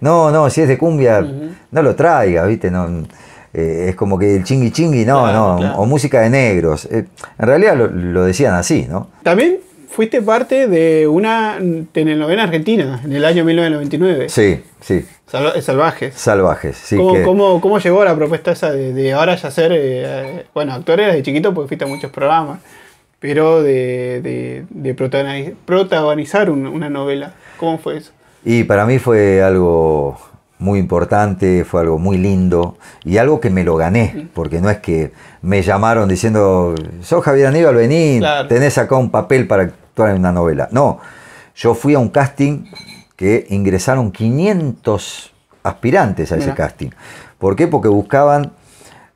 no. no. si es de cumbia, no lo traiga, ¿viste? No, eh, es como que el chingui chingui, no, no, o música de negros. en realidad lo, lo decían así, ¿no? También fuiste parte de una telenovela argentina en el año 1999. Sí, sí. salvajes. Salvajes, sí. ¿Cómo, llegó la propuesta esa de, ahora ya ser, eh, bueno, actor eras de chiquito porque fuiste a muchos programas, pero de, de, de protagonizar una novela? ¿Cómo fue eso? Y para mí fue algo muy importante, fue algo muy lindo y algo que me lo gané, porque no es que me llamaron diciendo, sos Javier Aníbal, vení, tenés acá un papel para en una novela. No, yo fui a un casting que ingresaron 500 aspirantes a ese casting. ¿Por qué? Porque buscaban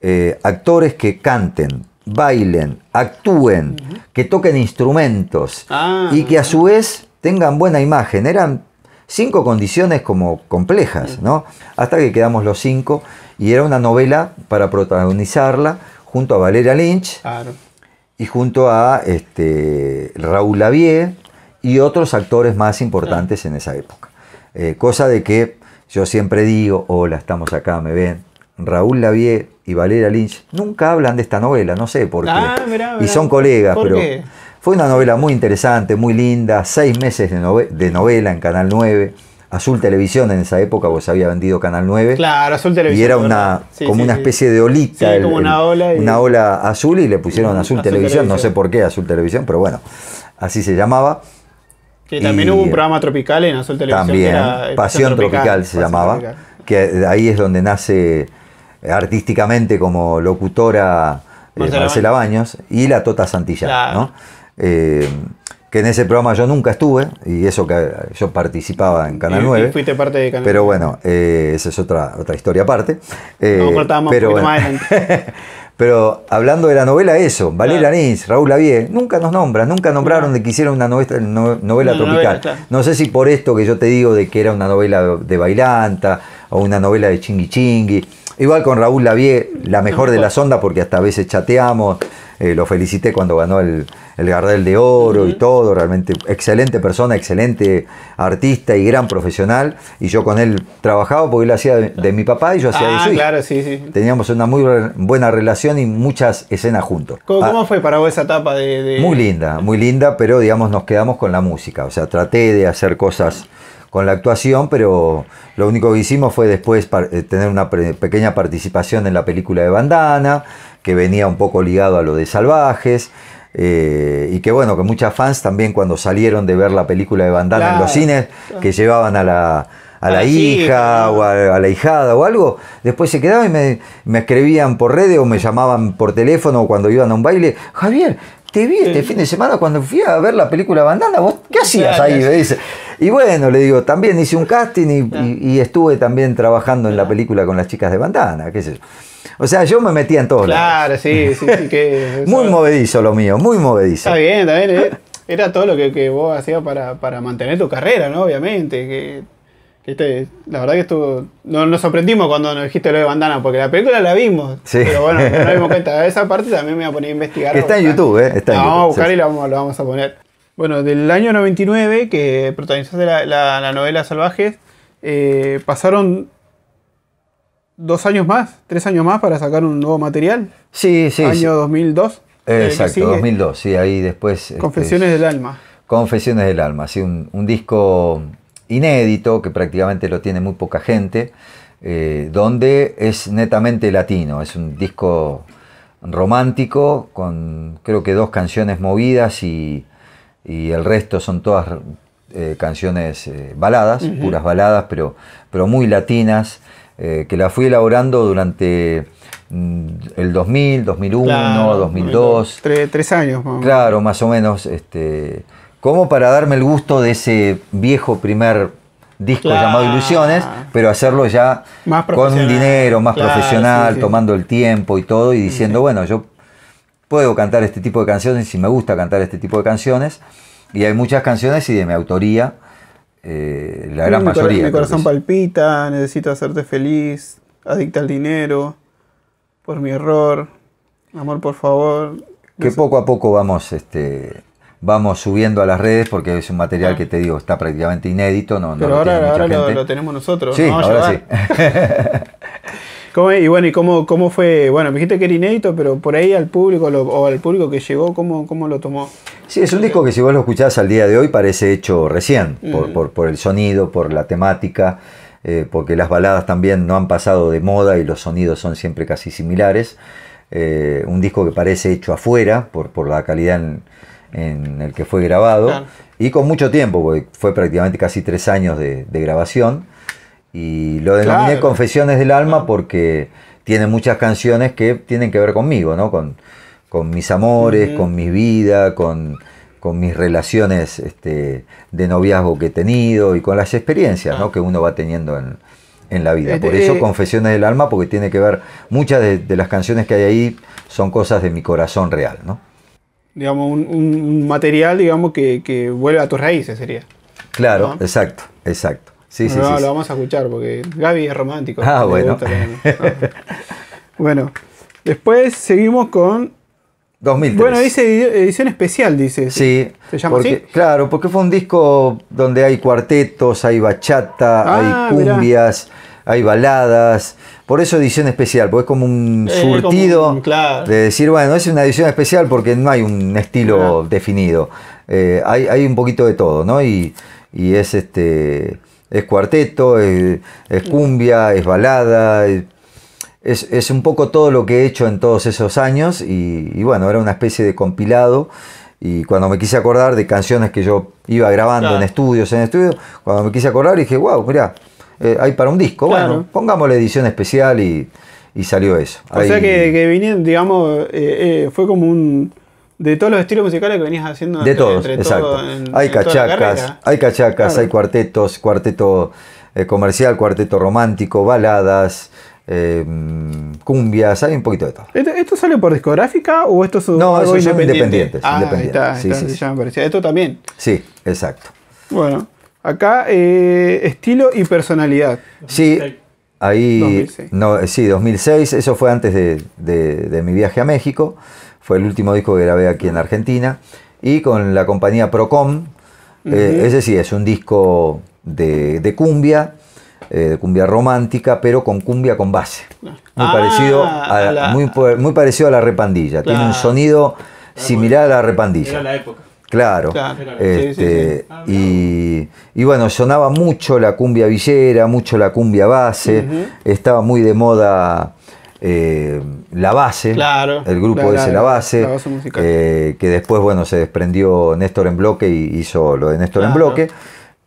eh, actores que canten, bailen, actúen, que toquen instrumentos ah, y que a su vez tengan buena imagen. Eran cinco condiciones como complejas, ¿no? Hasta que quedamos los cinco y era una novela para protagonizarla junto a Valeria Lynch, claro y junto a este, Raúl Lavier y otros actores más importantes en esa época. Eh, cosa de que yo siempre digo, hola, estamos acá, me ven. Raúl Lavier y Valeria Lynch nunca hablan de esta novela, no sé por qué. Ah, y son colegas, pero fue una novela muy interesante, muy linda, seis meses de, de novela en Canal 9. Azul Televisión en esa época, pues había vendido Canal 9. Claro, Azul Televisión. Y era una, como una especie de olita. como una ola. Una ola azul y le pusieron Azul, televisión. no sé por qué Azul Televisión, pero bueno, así se llamaba. Que también hubo un programa tropical en Azul Televisión. También, Pasión Tropical, se llamaba. Que ahí es donde nace eh, artísticamente como locutora eh, Marcela, Baños. y la Tota Santillana. Eh, que en ese programa yo nunca estuve, y eso que eh, yo participaba en Canal 9. Y fuiste parte de Canal Pero bueno, eh, esa es otra, otra historia aparte. no, eh, pero, pero hablando de la novela, eso, Valeria Nins, Raúl Lavie, nunca nos nombran, nunca nombraron de que hicieron una novela, novela tropical. No sé si por esto que yo te digo de que era una novela de bailanta o una novela de chingui chingui. Igual con Raúl Lavie, la mejor de la sonda porque hasta a veces chateamos. Eh, lo felicité cuando ganó el, Gardel de Oro y todo. Realmente excelente persona, excelente artista y gran profesional. Y yo con él trabajaba porque él hacía de, mi papá y yo hacía de ah, su hijo. claro, sí, sí. Teníamos una muy buena relación y muchas escenas juntos. ¿Cómo, ah, fue para vos esa etapa de...? Muy linda, muy linda, pero digamos nos quedamos con la música. O sea, traté de hacer cosas con la actuación, pero lo único que hicimos fue después eh, tener una pequeña participación en la película de Bandana, que venía un poco ligado a lo de Salvajes. Eh, y que bueno, que muchas fans también cuando salieron de ver la película de Bandana en los cines, que llevaban a la, hija o a, la hijada o algo, después se quedaban y me, escribían por redes o me llamaban por teléfono cuando iban a un baile, Javier, te vi este fin de semana cuando fui a ver la película Bandana, ¿vos qué hacías ahí? dice. Y bueno, le digo, también hice un casting y, estuve también trabajando en la película con las chicas de Bandana, qué es yo. O sea, yo me metía en todo. Claro, sí, sí, sí. muy movedizo lo mío, muy movedizo. Está bien, está bien. Eh. Era todo lo que, vos hacías para, mantener tu carrera, ¿no? Obviamente. Que, este, la verdad que estuvo. No, nos sorprendimos cuando nos dijiste lo de bandana, porque la película la vimos. Sí. Pero bueno, no nos dimos cuenta. Esa parte también me voy a poner a investigar. está en YouTube, ¿eh? Está vamos a buscar y la vamos, a poner. Bueno, del año 99, que protagonizaste la, novela Salvajes, eh, pasaron dos años más, tres años más para sacar un nuevo material. Sí, sí. Año 2002. Eh, Exacto, 2002, sí, ahí después... Este, Confesiones del Alma. Confesiones del Alma, sí, un, disco inédito que prácticamente lo tiene muy poca gente, eh, donde es netamente latino, es un disco romántico con creo que dos canciones movidas y, el resto son todas eh, canciones baladas, puras baladas, pero, pero muy latinas. Eh, que la fui elaborando durante mm, el 2000, 2001, 2002. Tres, años más Claro, más o menos. Este, como para darme el gusto de ese viejo primer disco llamado Ilusiones, pero hacerlo ya con un dinero, más profesional, tomando el tiempo y todo, y diciendo, bueno, yo puedo cantar este tipo de canciones y me gusta cantar este tipo de canciones, y hay muchas canciones y de mi autoría, eh, la gran mayoría. Mi corazón palpita, necesito hacerte feliz, adicta al dinero, por mi error, amor por favor. Que poco a poco vamos, este, vamos subiendo a las redes porque es un material ah. que te digo está prácticamente inédito, no, Pero ahora, lo Lo, tenemos nosotros. Sí, ahora sí. y bueno, ¿y cómo, cómo fue? Bueno, me dijiste que era inédito, pero por ahí al público o al público que llegó, ¿cómo, ¿cómo lo tomó? Sí, es un disco que si vos lo escuchás al día de hoy parece hecho recién, por, mm. por, el sonido, por la temática, eh, porque las baladas también no han pasado de moda y los sonidos son siempre casi similares. Eh, un disco que parece hecho afuera, por, por la calidad en, en, el que fue grabado, y con mucho tiempo, porque fue prácticamente casi tres años de grabación. Y lo denominé Confesiones del Alma porque tiene muchas canciones que tienen que ver conmigo, ¿no? Con, mis amores, con mi vida, con, mis relaciones este, de noviazgo que he tenido y con las experiencias ah. que uno va teniendo en, la vida. Eh, Por eh, eso eh. Confesiones del Alma, porque tiene que ver, muchas de, las canciones que hay ahí son cosas de mi corazón real, ¿no? Digamos, un, material, digamos, que, vuelve a tus raíces sería. Claro, exacto, exacto no, lo vamos a escuchar porque Gaby es romántico. Ah, bueno. bueno, después seguimos con 2003. Bueno, dice edición especial, dice. Sí. ¿Se llama así? Claro, porque fue un disco donde hay cuartetos, hay bachata, ah, hay cumbias, hay baladas. Por eso edición especial, porque es como un surtido claro. de decir, bueno, es una edición especial porque no hay un estilo ah. definido. Eh, hay, un poquito de todo, ¿no? Y, y es este es cuarteto, es, cumbia, es balada, es, un poco todo lo que he hecho en todos esos años y, bueno, era una especie de compilado y cuando me quise acordar de canciones que yo iba grabando en estudios, en estudios, cuando me quise acordar dije, wow, mirá, eh, hay para un disco, bueno, pongamos la edición especial y, salió eso. O sea que, que vinieron, digamos, eh, eh, fue como un de todos los estilos musicales que venías haciendo. De todos, exacto. en, hay, cachacas, hay, cachacas, hay cuartetos, cuarteto eh, comercial, cuarteto romántico, baladas, eh, cumbias, hay un poquito de todo. ¿Esto, sale por discográfica o esto es no, algo independiente? Ah, está, sí, Esto también. Sí, exacto. Bueno, acá eh, estilo y personalidad. Sí. Ahí, No, sí, 2006, eso fue antes de mi viaje a México fue el último disco que grabé aquí en Argentina, y con la compañía Procom, Es eh, decir, ese es un disco de, cumbia, eh, de cumbia romántica, pero con cumbia con base. Muy, ah, parecido, a, la, muy, a la repandilla, tiene un sonido similar a la repandilla. la época. Claro. Este, ah, y, bueno, sonaba mucho la cumbia villera, mucho la cumbia base, estaba muy de moda eh, la Base, el grupo dice La Base, eh, que después, bueno, se desprendió Néstor en bloque y hizo lo de Néstor en bloque,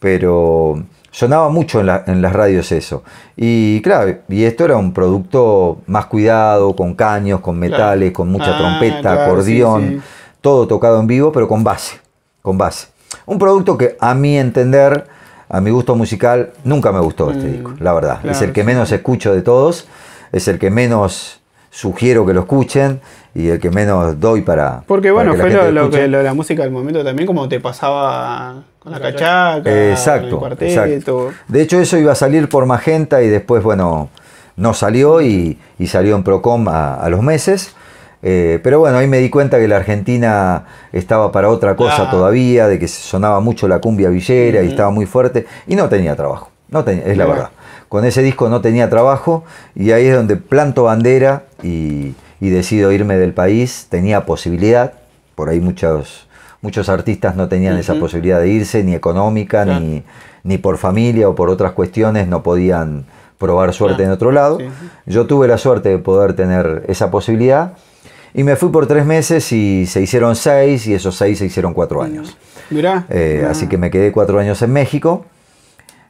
pero sonaba mucho en, las radios eso. Y claro, y esto era un producto más cuidado, con caños, con metales, con mucha ah, trompeta, acordeón, todo tocado en vivo, pero con base, con base. Un producto que a mi entender, a mi gusto musical, nunca me gustó este mm. disco, la verdad. es el que menos escucho de todos es el que menos sugiero que lo escuchen y el que menos doy para. Porque bueno, fue lo, de la música del momento también, como te pasaba con la cachaca, exacto, el cuarteto. De hecho, eso iba a salir por Magenta y después, bueno, no salió y, salió en Procom a, los meses. Eh, pero bueno, ahí me di cuenta que la Argentina estaba para otra cosa todavía, de que sonaba mucho la cumbia villera y estaba muy fuerte y no tenía trabajo. No tenía, es la verdad con ese disco no tenía trabajo y ahí es donde planto bandera y, decido irme del país. Tenía posibilidad, por ahí muchos, muchos artistas no tenían esa posibilidad de irse, ni económica, ni, por familia o por otras cuestiones, no podían probar suerte en otro lado. Yo tuve la suerte de poder tener esa posibilidad y me fui por tres meses y se hicieron seis y esos seis se hicieron cuatro años. Eh, así ah. que me quedé cuatro años en México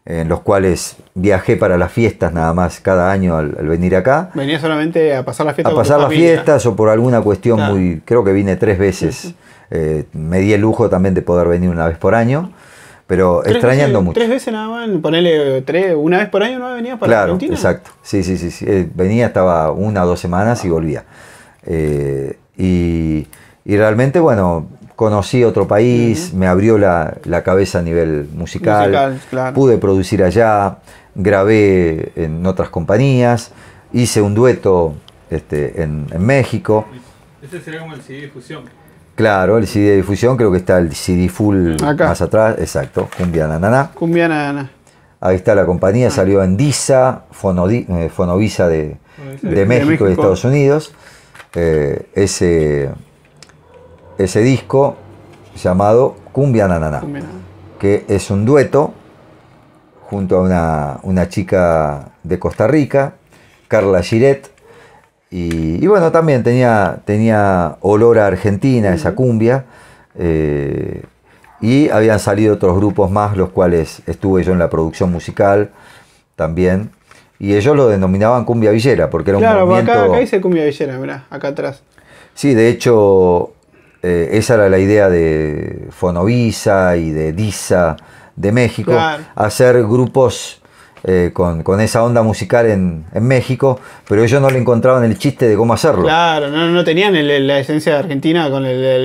en los cuales viajé para las fiestas nada más cada año al, venir acá. Venía solamente a pasar las fiestas. A pasar las fiestas o por alguna cuestión muy... Creo que vine tres veces. Eh, me di el lujo también de poder venir una vez por año, pero extrañando mucho. Tres veces nada más, ponele eh, tres, una vez por año no venía para claro, Exacto, sí, sí, sí, eh, Venía, estaba una o dos semanas y ah. volvía. y, y realmente, bueno, conocí otro país, me abrió la, cabeza a nivel musical, pude producir allá, grabé en otras compañías, hice un dueto este, en, México. Este sería como el CD de difusión. Claro, el CD de difusión, creo que está el CD full más atrás, exacto, Cumbia Nanana, Cumbia Ahí está la compañía, ah. salió en DISA, eh, Fonovisa de, México, y de Estados Unidos. Eh, ese ese disco llamado Cumbia Nananá, que es un dueto junto a una, chica de Costa Rica, Carla Giret. Y, bueno, también tenía, tenía olor a Argentina, esa cumbia. Eh, y habían salido otros grupos más, los cuales estuve yo en la producción musical también. Y ellos lo denominaban cumbia villera, porque era un Claro, acá, acá dice cumbia villera, mirá, acá atrás. Sí, de hecho, eh, esa era la idea de Fonovisa y de DISA de México, hacer grupos eh, con, esa onda musical en, México, pero ellos no le encontraban el chiste de cómo hacerlo. Claro, no, tenían la esencia de Argentina con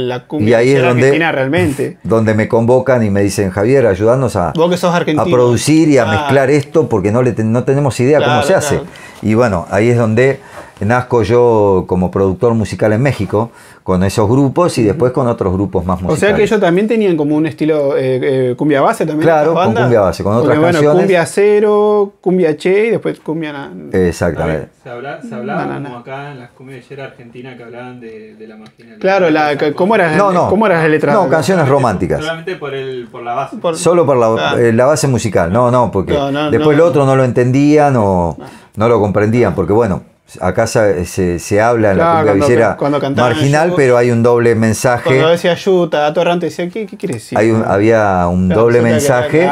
la cumbia y es donde, Argentina realmente. Donde me convocan y me dicen, Javier, ayúdanos a, a producir y a mezclar esto porque no, tenemos idea cómo se hace. Y bueno, ahí es donde nazco yo como productor musical en México con esos grupos y después con otros grupos más musicales. O sea que ellos también tenían como un estilo eh, eh, cumbia base también. Claro, con cumbia base, con otras Porque, canciones. Bueno, cumbia cero, cumbia che y después cumbia... nada. Exactamente. se, hablaba, se hablaba como acá en las cumbias de argentina que hablaban de, la marginalidad. Claro, la, ¿cómo, eras. no, no, ¿cómo las letras? No, canciones románticas. Solamente por, el, por la base. Solo por ah. eh, la, base musical, no, no, porque después el otro no lo entendían o ah. no lo comprendían, porque bueno, Acá eh, se, se, habla la cabecera marginal, pero hay un doble mensaje. Cuando decía Yuta, Atorrante decía, ¿qué, qué quiere decir? había un doble mensaje.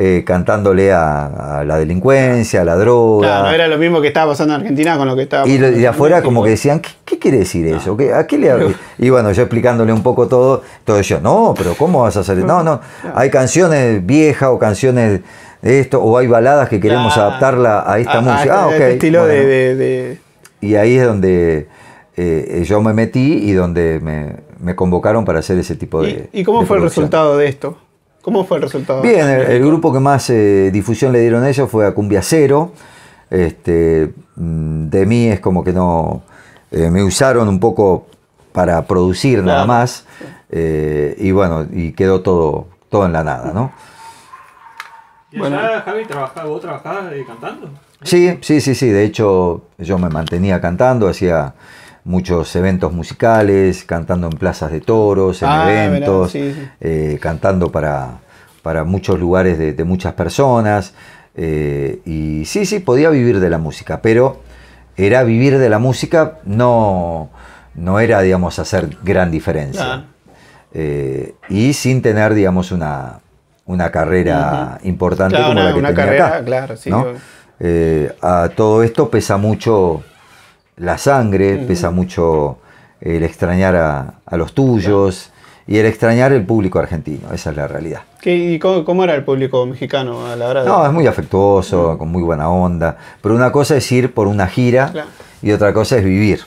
Eh, cantándole a, la delincuencia, a la droga. Claro, no era lo mismo que estaba pasando en Argentina con lo que estaba Y, de afuera, como que decían, ¿qué, quiere decir eso? ¿A qué le hablo? Y bueno, yo explicándole un poco todo, todo yo, no, pero ¿cómo vas a hacer? No, no, hay canciones viejas o canciones esto, o hay baladas que queremos adaptarla a esta ah, ah, música. Ah, este estilo de, Y ahí es donde eh, yo me metí y donde me, convocaron para hacer ese tipo de. ¿Y, cómo fue el resultado de esto? ¿Cómo fue el resultado? Bien, el, grupo que más eh, difusión le dieron a ellos fue a Cumbia Cero. Este, mm, de mí es como que no. Eh, me usaron un poco para producir nada más. y bueno, y quedó todo, todo en la nada, ¿no? Bueno. vos trabajabas eh, cantando? Sí, sí, sí, sí. De hecho, yo me mantenía cantando, hacía muchos eventos musicales, cantando en plazas de toros, en ah, eventos, eh, cantando para, para, muchos lugares de, muchas personas. Eh, y sí, sí, podía vivir de la música, pero era vivir de la música, no, no era, digamos, hacer gran diferencia. Ah. y sin tener, digamos, una, una carrera importante como una, la que una carrera, claro, eh, a todo esto pesa mucho la sangre, pesa mucho el extrañar a, los tuyos y el extrañar el público argentino, esa es la realidad. ¿Y cómo, era el público mexicano a la hora No, es muy afectuoso, con muy buena onda, pero una cosa es ir por una gira y otra cosa es vivir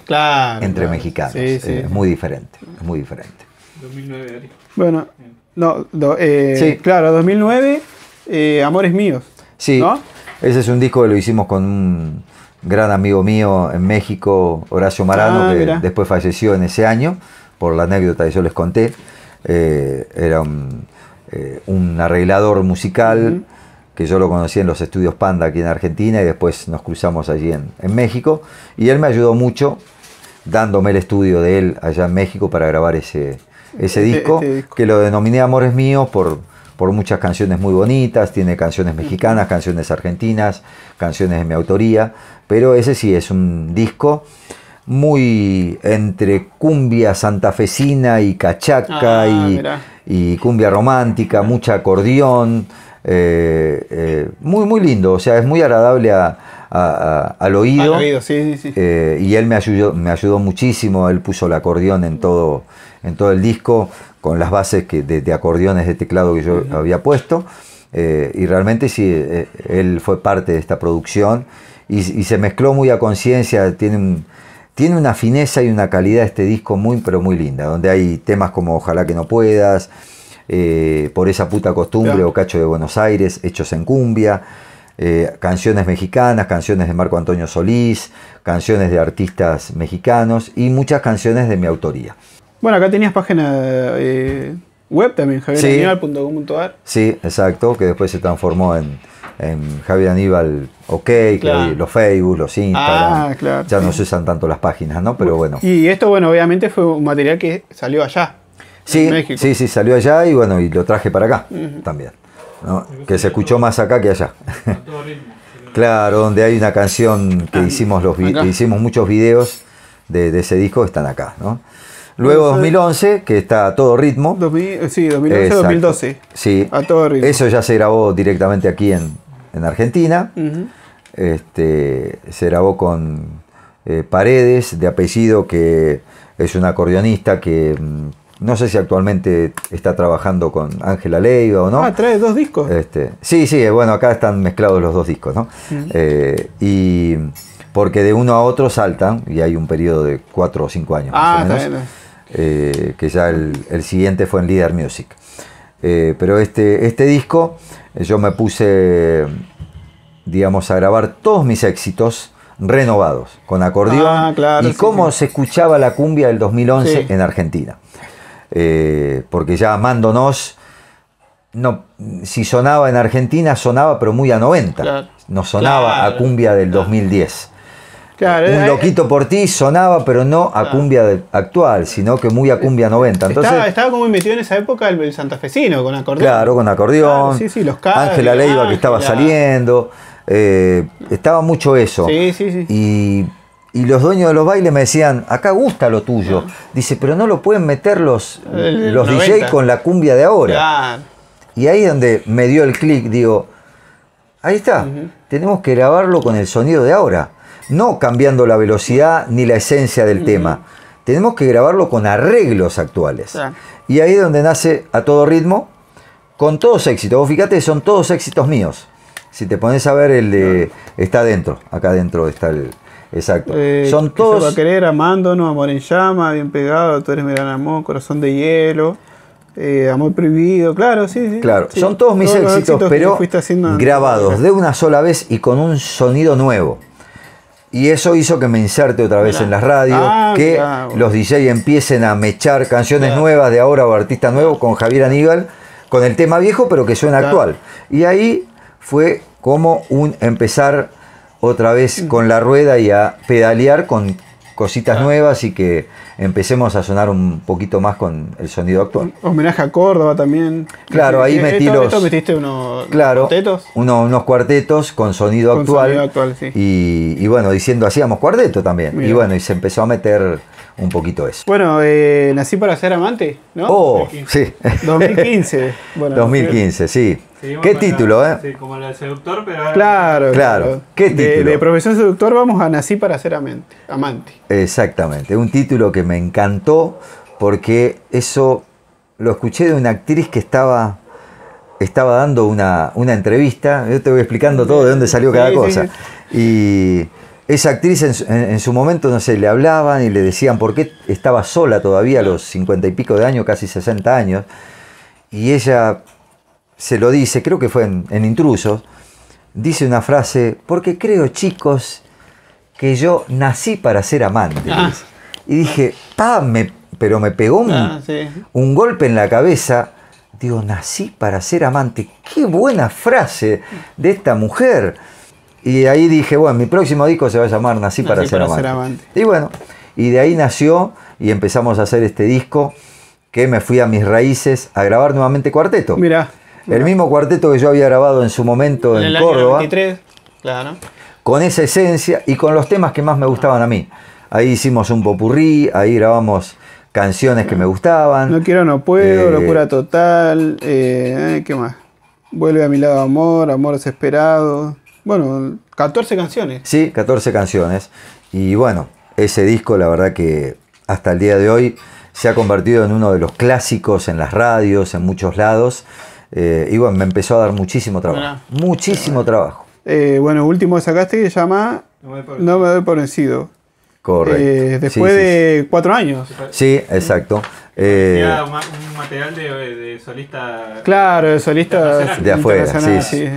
entre mexicanos, es muy diferente, es muy diferente. Bueno. No, eh, sí. claro, 2009, eh, Amores Míos. Sí. Ese es un disco que lo hicimos con un gran amigo mío en México, Horacio Marano, ah, que después falleció en ese año, por la anécdota que yo les conté. Eh, era un, arreglador musical. que yo lo conocí en los estudios Panda aquí en Argentina y después nos cruzamos allí en, México. Y él me ayudó mucho dándome el estudio de él allá en México para grabar ese, ese este disco, que lo denominé Amores Míos por, por muchas canciones muy bonitas, tiene canciones mexicanas, canciones argentinas, canciones de mi autoría, pero ese sí es un disco muy entre cumbia santafecina y cachaca ah, y, cumbia romántica, mucha acordeón, eh, eh, muy, muy lindo, o sea, es muy agradable al oído. Eh, y él me ayudó, me ayudó muchísimo, él puso el acordeón en todo, en todo el disco con las bases de, acordeones de teclado que yo había puesto. Eh, y realmente sí, eh, eh, él fue parte de esta producción y, se mezcló muy a conciencia, tiene, tiene una fineza y una calidad este disco muy, pero muy linda, donde hay temas como Ojalá que no puedas, Por esa puta costumbre o Cacho de Buenos Aires, Hechos en cumbia. canciones mexicanas, canciones de Marco Antonio Solís, canciones de artistas mexicanos y muchas canciones de mi autoría. Bueno, acá tenías página eh, web también, javieraníbal.com.ar. Sí, exacto, que después se transformó en, Javier Aníbal OK, los Facebook, los ah, Instagram. Ah, claro, ya no se usan tanto las páginas, ¿no? Pero bueno. Y esto, bueno, obviamente fue un material que salió allá. Sí, sí, sí, salió allá y bueno, y lo traje para acá también. Que se escuchó más acá que allá. claro, donde hay una canción que ah, hicimos los hicimos muchos videos de, de ese disco, están acá, ¿no? Luego 2011, que está a todo ritmo. sí, 2011, 2012. Sí. A todo ritmo. Eso ya se grabó directamente aquí en, Argentina. este, se grabó con eh, Paredes, de apellido, que es un acordeonista que mm, no sé si actualmente está trabajando con Ángela Leiva o no. Ah, trae dos discos. Este, sí, sí, eh, bueno, acá están mezclados los dos discos, ¿no? Eh, y porque de uno a otro saltan y hay un periodo de cuatro o cinco años. Ah, más eh, que ya el, siguiente fue en Leader Music. Eh, pero este, este disco eh, yo me puse, digamos, a grabar todos mis éxitos renovados, con acordeón, ah, y cómo se escuchaba la cumbia del 2011 en Argentina. porque ya amándonos, no, si sonaba en Argentina, sonaba pero muy a 90, no sonaba a cumbia del 2010 un eh, eh, loquito por ti sonaba, pero no a cumbia actual, sino que muy a cumbia 90. Entonces, estaba, como metido en esa época el, santafesino con acordeón. Claro, con acordeón. sí, sí, los Ángela Leiva que estaba saliendo. Eh, estaba mucho eso. Sí, sí, sí. Y, los dueños de los bailes me decían, acá gusta lo tuyo. Ah. Dice, pero no lo pueden meter los, DJs los con la cumbia de ahora. Y ahí es donde me dio el clic, digo, ahí está, tenemos que grabarlo con el sonido de ahora no cambiando la velocidad ni la esencia del tema. Tenemos que grabarlo con arreglos actuales. Y ahí es donde nace a todo ritmo, con todos éxitos. Vos fíjate, son todos éxitos míos. Si te pones a ver, el de. Está adentro, acá adentro está el. Exacto. Eh, son todos. querer, amándonos, amor en llama, bien pegado, tú eres mi amor, corazón de hielo. Eh, amor prohibido, claro, sí, sí. Claro, son todos mis éxitos pero grabados de una sola vez y con un sonido nuevo. Y eso hizo que me inserte otra vez en las radios, ah, que los DJ empiecen a mechar canciones nuevas de ahora o artistas nuevos con Javier Aníbal, con el tema viejo pero que suena actual. Y ahí fue como un empezar otra vez mm. con la rueda y a pedalear con cositas nuevas y que empecemos a sonar un poquito más con el sonido actual. Homenaje a Córdoba también. Claro, ahí eh, eh, metí los. metiste unos cuartetos? unos cuartetos con sonido actual. actual y, bueno, diciendo hacíamos cuarteto también. Y bueno, y se empezó a meter un poquito eso. Bueno, eh, nací para ser amante, ¿no? Oh, sí. 2015. 2015, sí. ¿Qué título, eh? Sí, como la seductor, pero Claro, claro. ¿Qué de, título? De, profesión seductor vamos a Nací para ser amante, Exactamente. Un título que me encantó porque eso lo escuché de una actriz que estaba, estaba dando una, entrevista. Yo te voy explicando todo de dónde salió cada cosa. y esa actriz en, su momento, no sé, le hablaban y le decían por qué estaba sola todavía a los cincuenta y pico de años, casi 60 años. Y ella se lo dice, creo que fue en, Intrusos, dice una frase, porque creo chicos que yo nací para ser amante. Ah. Y dije, ¡pam! pero me pegó ah, un, golpe en la cabeza. Digo, nací para ser amante. Qué buena frase de esta mujer. Y ahí dije, bueno, mi próximo disco se va a llamar Nací, para, ser, amante. Y bueno, y de ahí nació y empezamos a hacer este disco que me fui a mis raíces a grabar nuevamente cuarteto. mira el mismo cuarteto que yo había grabado en su momento en, el Córdoba. claro. Con esa esencia y con los temas que más me gustaban a mí. Ahí hicimos un popurrí, ahí grabamos canciones que me gustaban. No quiero, no puedo, eh, locura total. Eh, ¿Qué más? Vuelve a mi lado amor, amor desesperado. Bueno, 14 canciones. Sí, 14 canciones. Y bueno, ese disco, la verdad que hasta el día de hoy se ha convertido en uno de los clásicos en las radios, en muchos lados. Eh, y bueno, me empezó a dar muchísimo trabajo. Muchísimo trabajo. Eh, bueno, último que sacaste que se llama No me doy por vencido. Correcto. Eh, después de cuatro años. Sí, exacto. Eh, un material de, solista. Claro, de solista. De afuera, sí, sí.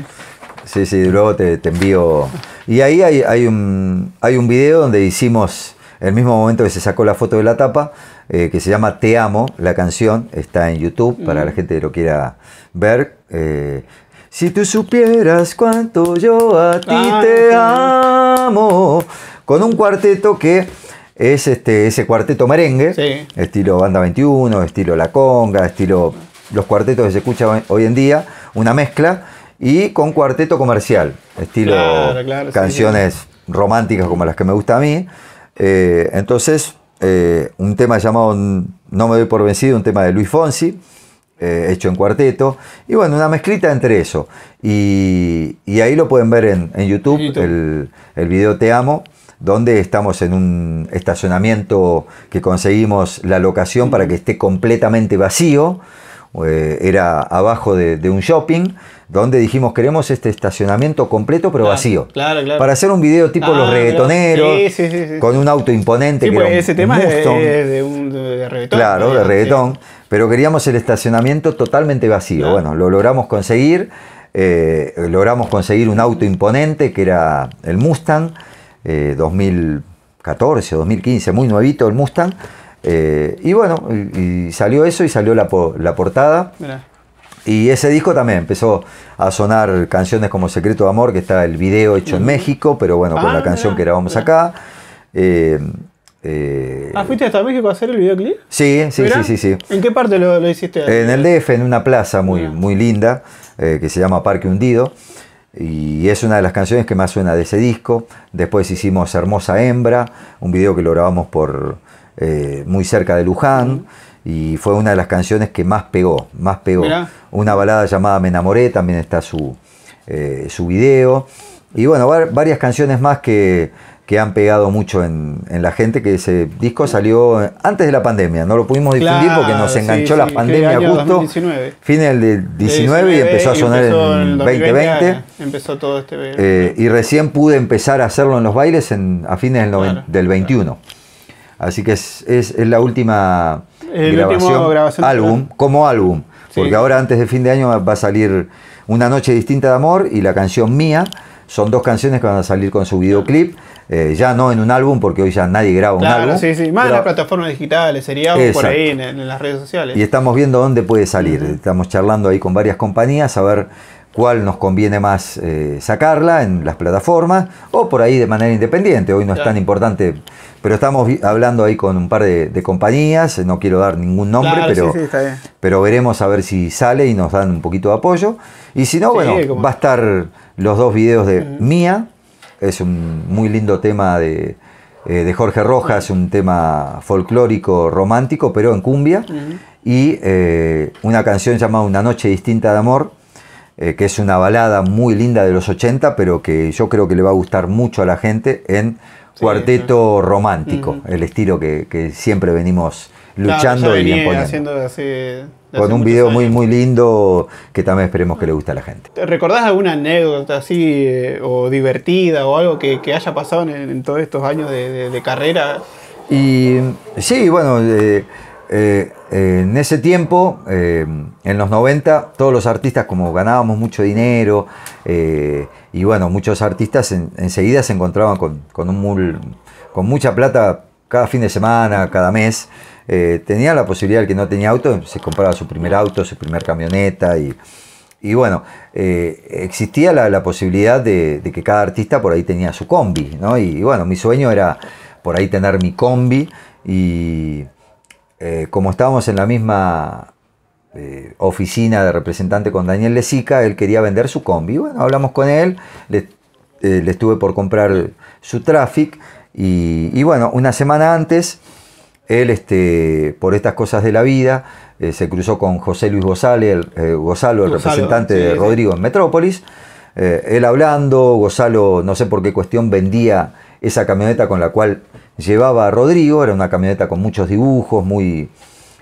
Sí, sí, luego te, envío. Y ahí hay, hay, un, hay un video donde hicimos, el mismo momento que se sacó la foto de la tapa, eh, que se llama Te Amo, la canción, está en YouTube para la mm. gente que lo quiera ver. Eh, si tú supieras cuánto yo a ah, ti te amo, con un cuarteto que es este, ese cuarteto merengue, estilo Banda 21, estilo La Conga, estilo los cuartetos que se escuchan hoy en día, una mezcla, y con cuarteto comercial, estilo canciones románticas como las que me gusta a mí. Eh, entonces, eh, un tema llamado No me doy por vencido, un tema de Luis Fonsi, eh, hecho en cuarteto. Y bueno, una mezclita entre eso. Y, ahí lo pueden ver en, YouTube, el, video Te Amo, donde estamos en un estacionamiento que conseguimos la locación para que esté completamente vacío. Eh, era abajo de, de un shopping donde dijimos queremos este estacionamiento completo pero vacío. Claro, claro. Para hacer un video tipo ah, los reggaetoneros, con un auto imponente. que era ese tema de, un, Claro, de reggaetón. Pero queríamos el estacionamiento totalmente vacío. Bueno, lo logramos conseguir. Eh, logramos conseguir un auto imponente que era el Mustang eh, 2014 2015, muy nuevito el Mustang. Eh, y bueno, salió eso y salió la, portada. Y ese disco también empezó a sonar canciones como Secreto de Amor, que está el video hecho en México, pero bueno, con la ah, canción que grabamos acá. Eh, eh, ¿Ah, fuiste hasta México a hacer el videoclip? Sí, sí, sí, sí, ¿En qué parte lo, hiciste? En el DF, en una plaza muy, muy linda, eh, que se llama Parque Hundido. Y es una de las canciones que más suena de ese disco. Después hicimos Hermosa Hembra, un video que lo grabamos por muy cerca de Luján y fue una de las canciones que más pegó, más pegó. Una balada llamada Me enamoré, también está su, eh, su video. Y bueno, varias canciones más que, han pegado mucho en, la gente, que ese disco salió antes de la pandemia, no lo pudimos difundir porque nos enganchó la pandemia justo, del 19, y empezó a sonar en 2020. empezó todo este eh, y recién pude empezar a hacerlo en los bailes a fines del, 21. Así que es, la última grabación, álbum, como álbum. Porque ahora antes de fin de año va a salir Una Noche Distinta de Amor y la canción Mía. Son dos canciones que van a salir con su videoclip. Eh, ya no en un álbum, porque hoy ya nadie graba un álbum. Sí, sí, más en las plataformas digitales, sería por ahí en, las redes sociales. Y estamos viendo dónde puede salir. Estamos charlando ahí con varias compañías a ver cuál nos conviene más eh, sacarla en las plataformas o por ahí de manera independiente. Hoy no es tan importante, pero estamos hablando ahí con un par de, compañías, eh, no quiero dar ningún nombre, pero, veremos a ver si sale y nos dan un poquito de apoyo. Y si no, bueno, va a estar los dos videos de Mía, es un muy lindo tema eh, de, Jorge Rojas, un tema folclórico, romántico, pero en cumbia, y una canción llamada Una noche distinta de amor eh, que es una balada muy linda de los 80, pero que yo creo que le va a gustar mucho a la gente en cuarteto romántico, el estilo que, siempre venimos luchando y imponiendo. Con un video muy, muy lindo que también esperemos que le guste a la gente. ¿Recordás alguna anécdota así eh, o divertida o algo que, haya pasado en, todos estos años de, carrera? Y sí, bueno, eh, eh, eh, en ese tiempo, eh, en los 90, todos los artistas, como ganábamos mucho dinero, y bueno, muchos artistas enseguida se encontraban con, mucha plata cada fin de semana, cada mes. tenía la posibilidad, de que no tenía auto, se compraba su primer auto, su primer camioneta, y, bueno, existía la, posibilidad de, que cada artista por ahí tenía su combi, ¿no? y bueno, mi sueño era por ahí tener mi combi y eh, como estábamos en la misma eh, oficina de representante con Daniel Lezica, él quería vender su combi. Bueno, hablamos con él, eh, le, estuve por comprar su traffic y, bueno, una semana antes, él este, por estas cosas de la vida, se cruzó con José Luis Gozale, el, Gozalo, el representante de Rodrigo en Metrópolis. él hablando, Gonzalo, no sé por qué cuestión, vendía esa camioneta con la cual llevaba a Rodrigo, era una camioneta con muchos dibujos, muy,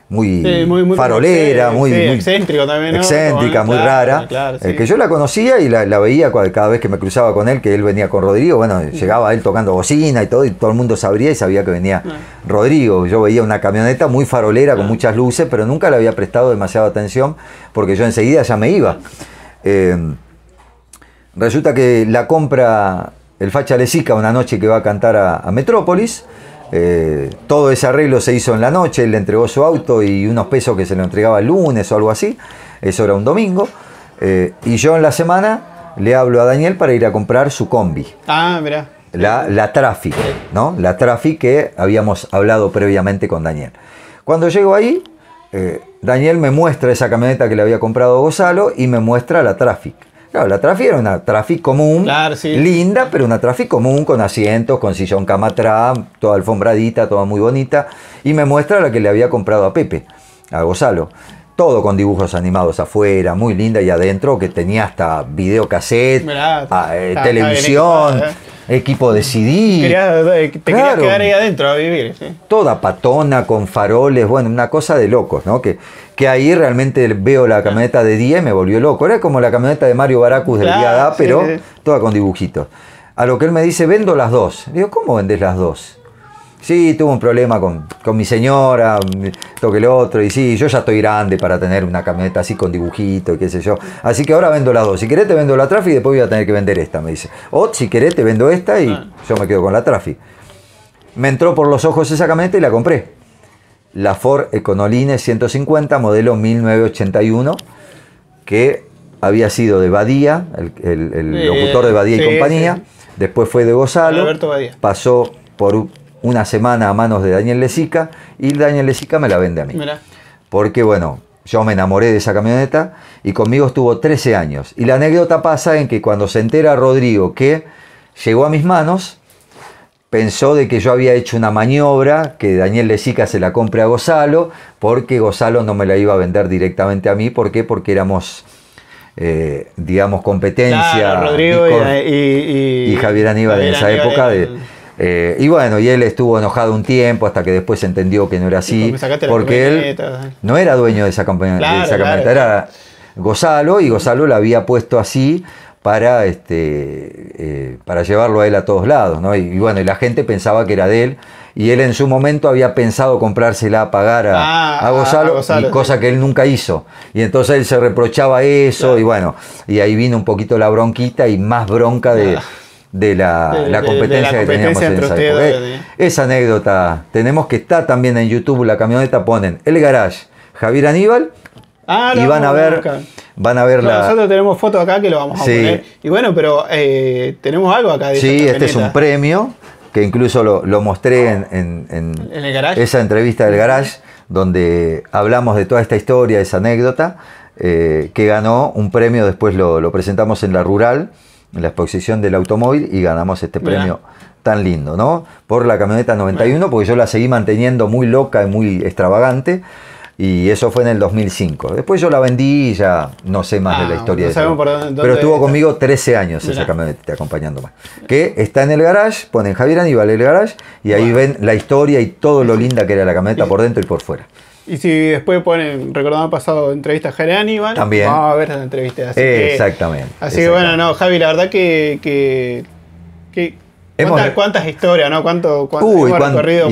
muy, farolera, muy, muy excéntrico también, excéntrica, muy rara, eh, que yo la conocía y la, veía cada vez que me cruzaba con él, que él venía con Rodrigo, bueno, llegaba él tocando bocina y todo, y todo el mundo sabría y sabía que venía Rodrigo. Yo veía una camioneta muy farolera, con muchas luces, pero nunca le había prestado demasiada atención porque yo enseguida ya me iba. Eh, resulta que la compra el Facha Lezica una noche que va a cantar a, Metrópolis. Eh, todo ese arreglo se hizo en la noche, él le entregó su auto y unos pesos que se le entregaba el lunes o algo así, eso era un domingo. Eh, y yo en la semana le hablo a Daniel para ir a comprar su combi. Ah, mira. La, la Traffic, ¿no? La Traffic que habíamos hablado previamente con Daniel. Cuando llego ahí, eh, Daniel me muestra esa camioneta que le había comprado Gonzalo y me muestra la Traffic. Claro, la trafi era una trafi común, linda, pero una trafi común con asientos, con sillón cama atrás, toda alfombradita, toda muy bonita. Y me muestra la que le había comprado a Pepe, a Gonzalo. Todo con dibujos animados afuera, muy linda y adentro, que tenía hasta videocassette, ah, eh, televisión. ¿eh? equipo de CD. te quedar ahí adentro a vivir. Toda patona, con faroles, bueno, una cosa de locos, ¿no? Que, que ahí realmente veo la camioneta de 10 y me volvió loco. Era como la camioneta de Mario Baracus del día A, pero toda con dibujitos. A lo que él me dice, vendo las dos. Digo, ¿cómo vendes las dos? Sí, tuve un problema con, mi señora, toque el otro, y sí, yo ya estoy grande para tener una camioneta así con dibujito, y qué sé yo. Así que ahora vendo las dos. Si querés te vendo la Trafi y después voy a tener que vender esta, me dice. O si querés te vendo esta y ah. yo me quedo con la Trafi. Me entró por los ojos esa camioneta y la compré. La Ford Econoline 150, modelo 1981, que había sido de Badía, el, locutor de Badía y compañía. Después fue de Gonzalo. Pasó por una semana a manos de Daniel Lezica y Daniel Lezica me la vende a mí. Porque bueno, yo me enamoré de esa camioneta y conmigo estuvo 13 años. Y la anécdota pasa en que cuando se entera Rodrigo que llegó a mis manos, pensó de que yo había hecho una maniobra, que Daniel Lezica se la compre a Gonzalo, porque Gozalo no me la iba a vender directamente a mí. ¿Por qué? Porque éramos... Eh, digamos, competencia Rodrigo y, y, Javier Aníbal en esa época de, eh, y bueno, y él estuvo enojado un tiempo hasta que después entendió que no era así, porque él no era dueño de esa, camioneta, era Gozalo y Gozalo la había puesto así para, este, eh, para llevarlo a él a todos lados, ¿no? Y, bueno, y la gente pensaba que era de él y él en su momento había pensado comprársela a pagar a, ah, Gozalo, cosa que él nunca hizo. Y entonces él se reprochaba eso y bueno, y ahí vino un poquito la bronquita y más bronca de... Ah de la, competencia que teníamos en eh, esa anécdota tenemos que está también en YouTube, la camioneta ponen El Garage, Javier Aníbal, ah, y van a ver... Van a ver Nosotros tenemos fotos acá que lo vamos a poner. Y bueno, pero eh, tenemos algo acá. De sí, este es un premio que incluso lo, mostré en, en, en, esa entrevista del garage, donde hablamos de toda esta historia, esa anécdota, eh, que ganó un premio, después lo presentamos en la rural la exposición del automóvil y ganamos este premio tan lindo, ¿no? Por la camioneta 91, porque yo la seguí manteniendo muy loca y muy extravagante. Y eso fue en el 2005. Después yo la vendí y ya no sé más de la ah, historia. de Pero estuvo conmigo 13 años esa camioneta acompañándome. Que está en el garage, ponen Javier Aníbal el garage y ahí ven la historia y todo lo linda que era la camioneta por dentro y por fuera. Y si después ponen, recordando pasado, entrevista a y Aníbal, También. vamos a ver esa entrevista. Así exactamente. así que bueno, no, Javi, la verdad que. que, ¿cuántas, historias, no? ¿Cuánto, cuánto Y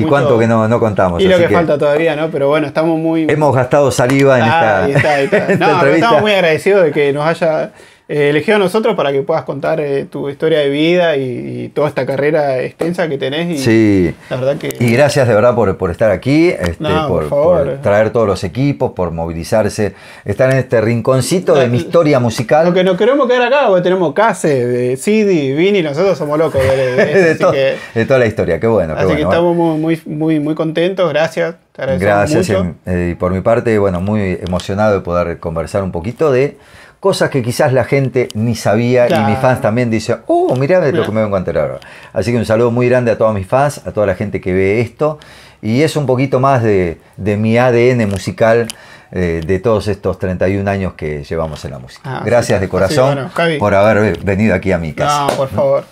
cuánto que no, contamos. Y lo que, falta todavía, ¿no? Pero bueno, estamos muy. Hemos gastado saliva en esta, entrevista. estamos muy agradecidos de que nos haya eh, elegido a nosotros para que puedas contar eh, tu historia de vida y, toda esta carrera extensa que tenés. Y, sí. La verdad que... Y gracias de verdad por, estar aquí, este, por, traer todos los equipos, por movilizarse, estar en este rinconcito de mi historia musical. Lo que nos queremos quedar acá, porque tenemos Case, CD, Vini, nosotros somos locos de, de, toda la historia, qué bueno. Así que estamos muy, muy, muy contentos, gracias. gracias em, eh, y por mi parte, bueno, muy emocionado de poder conversar un poquito de cosas que quizás la gente ni sabía y mis fans también dicen, oh, mirá lo que me vengo a enterar Así que un saludo muy grande a todos mis fans, a toda la gente que ve esto y es un poquito más de, mi ADN musical eh, de todos estos 31 años que llevamos en la música. Ah, Gracias de ah, corazón por haber venido aquí a mi casa. No, por favor.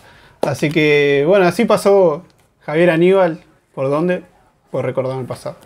Así que, bueno, así pasó Javier Aníbal. ¿Por dónde? Por recordar el pasado.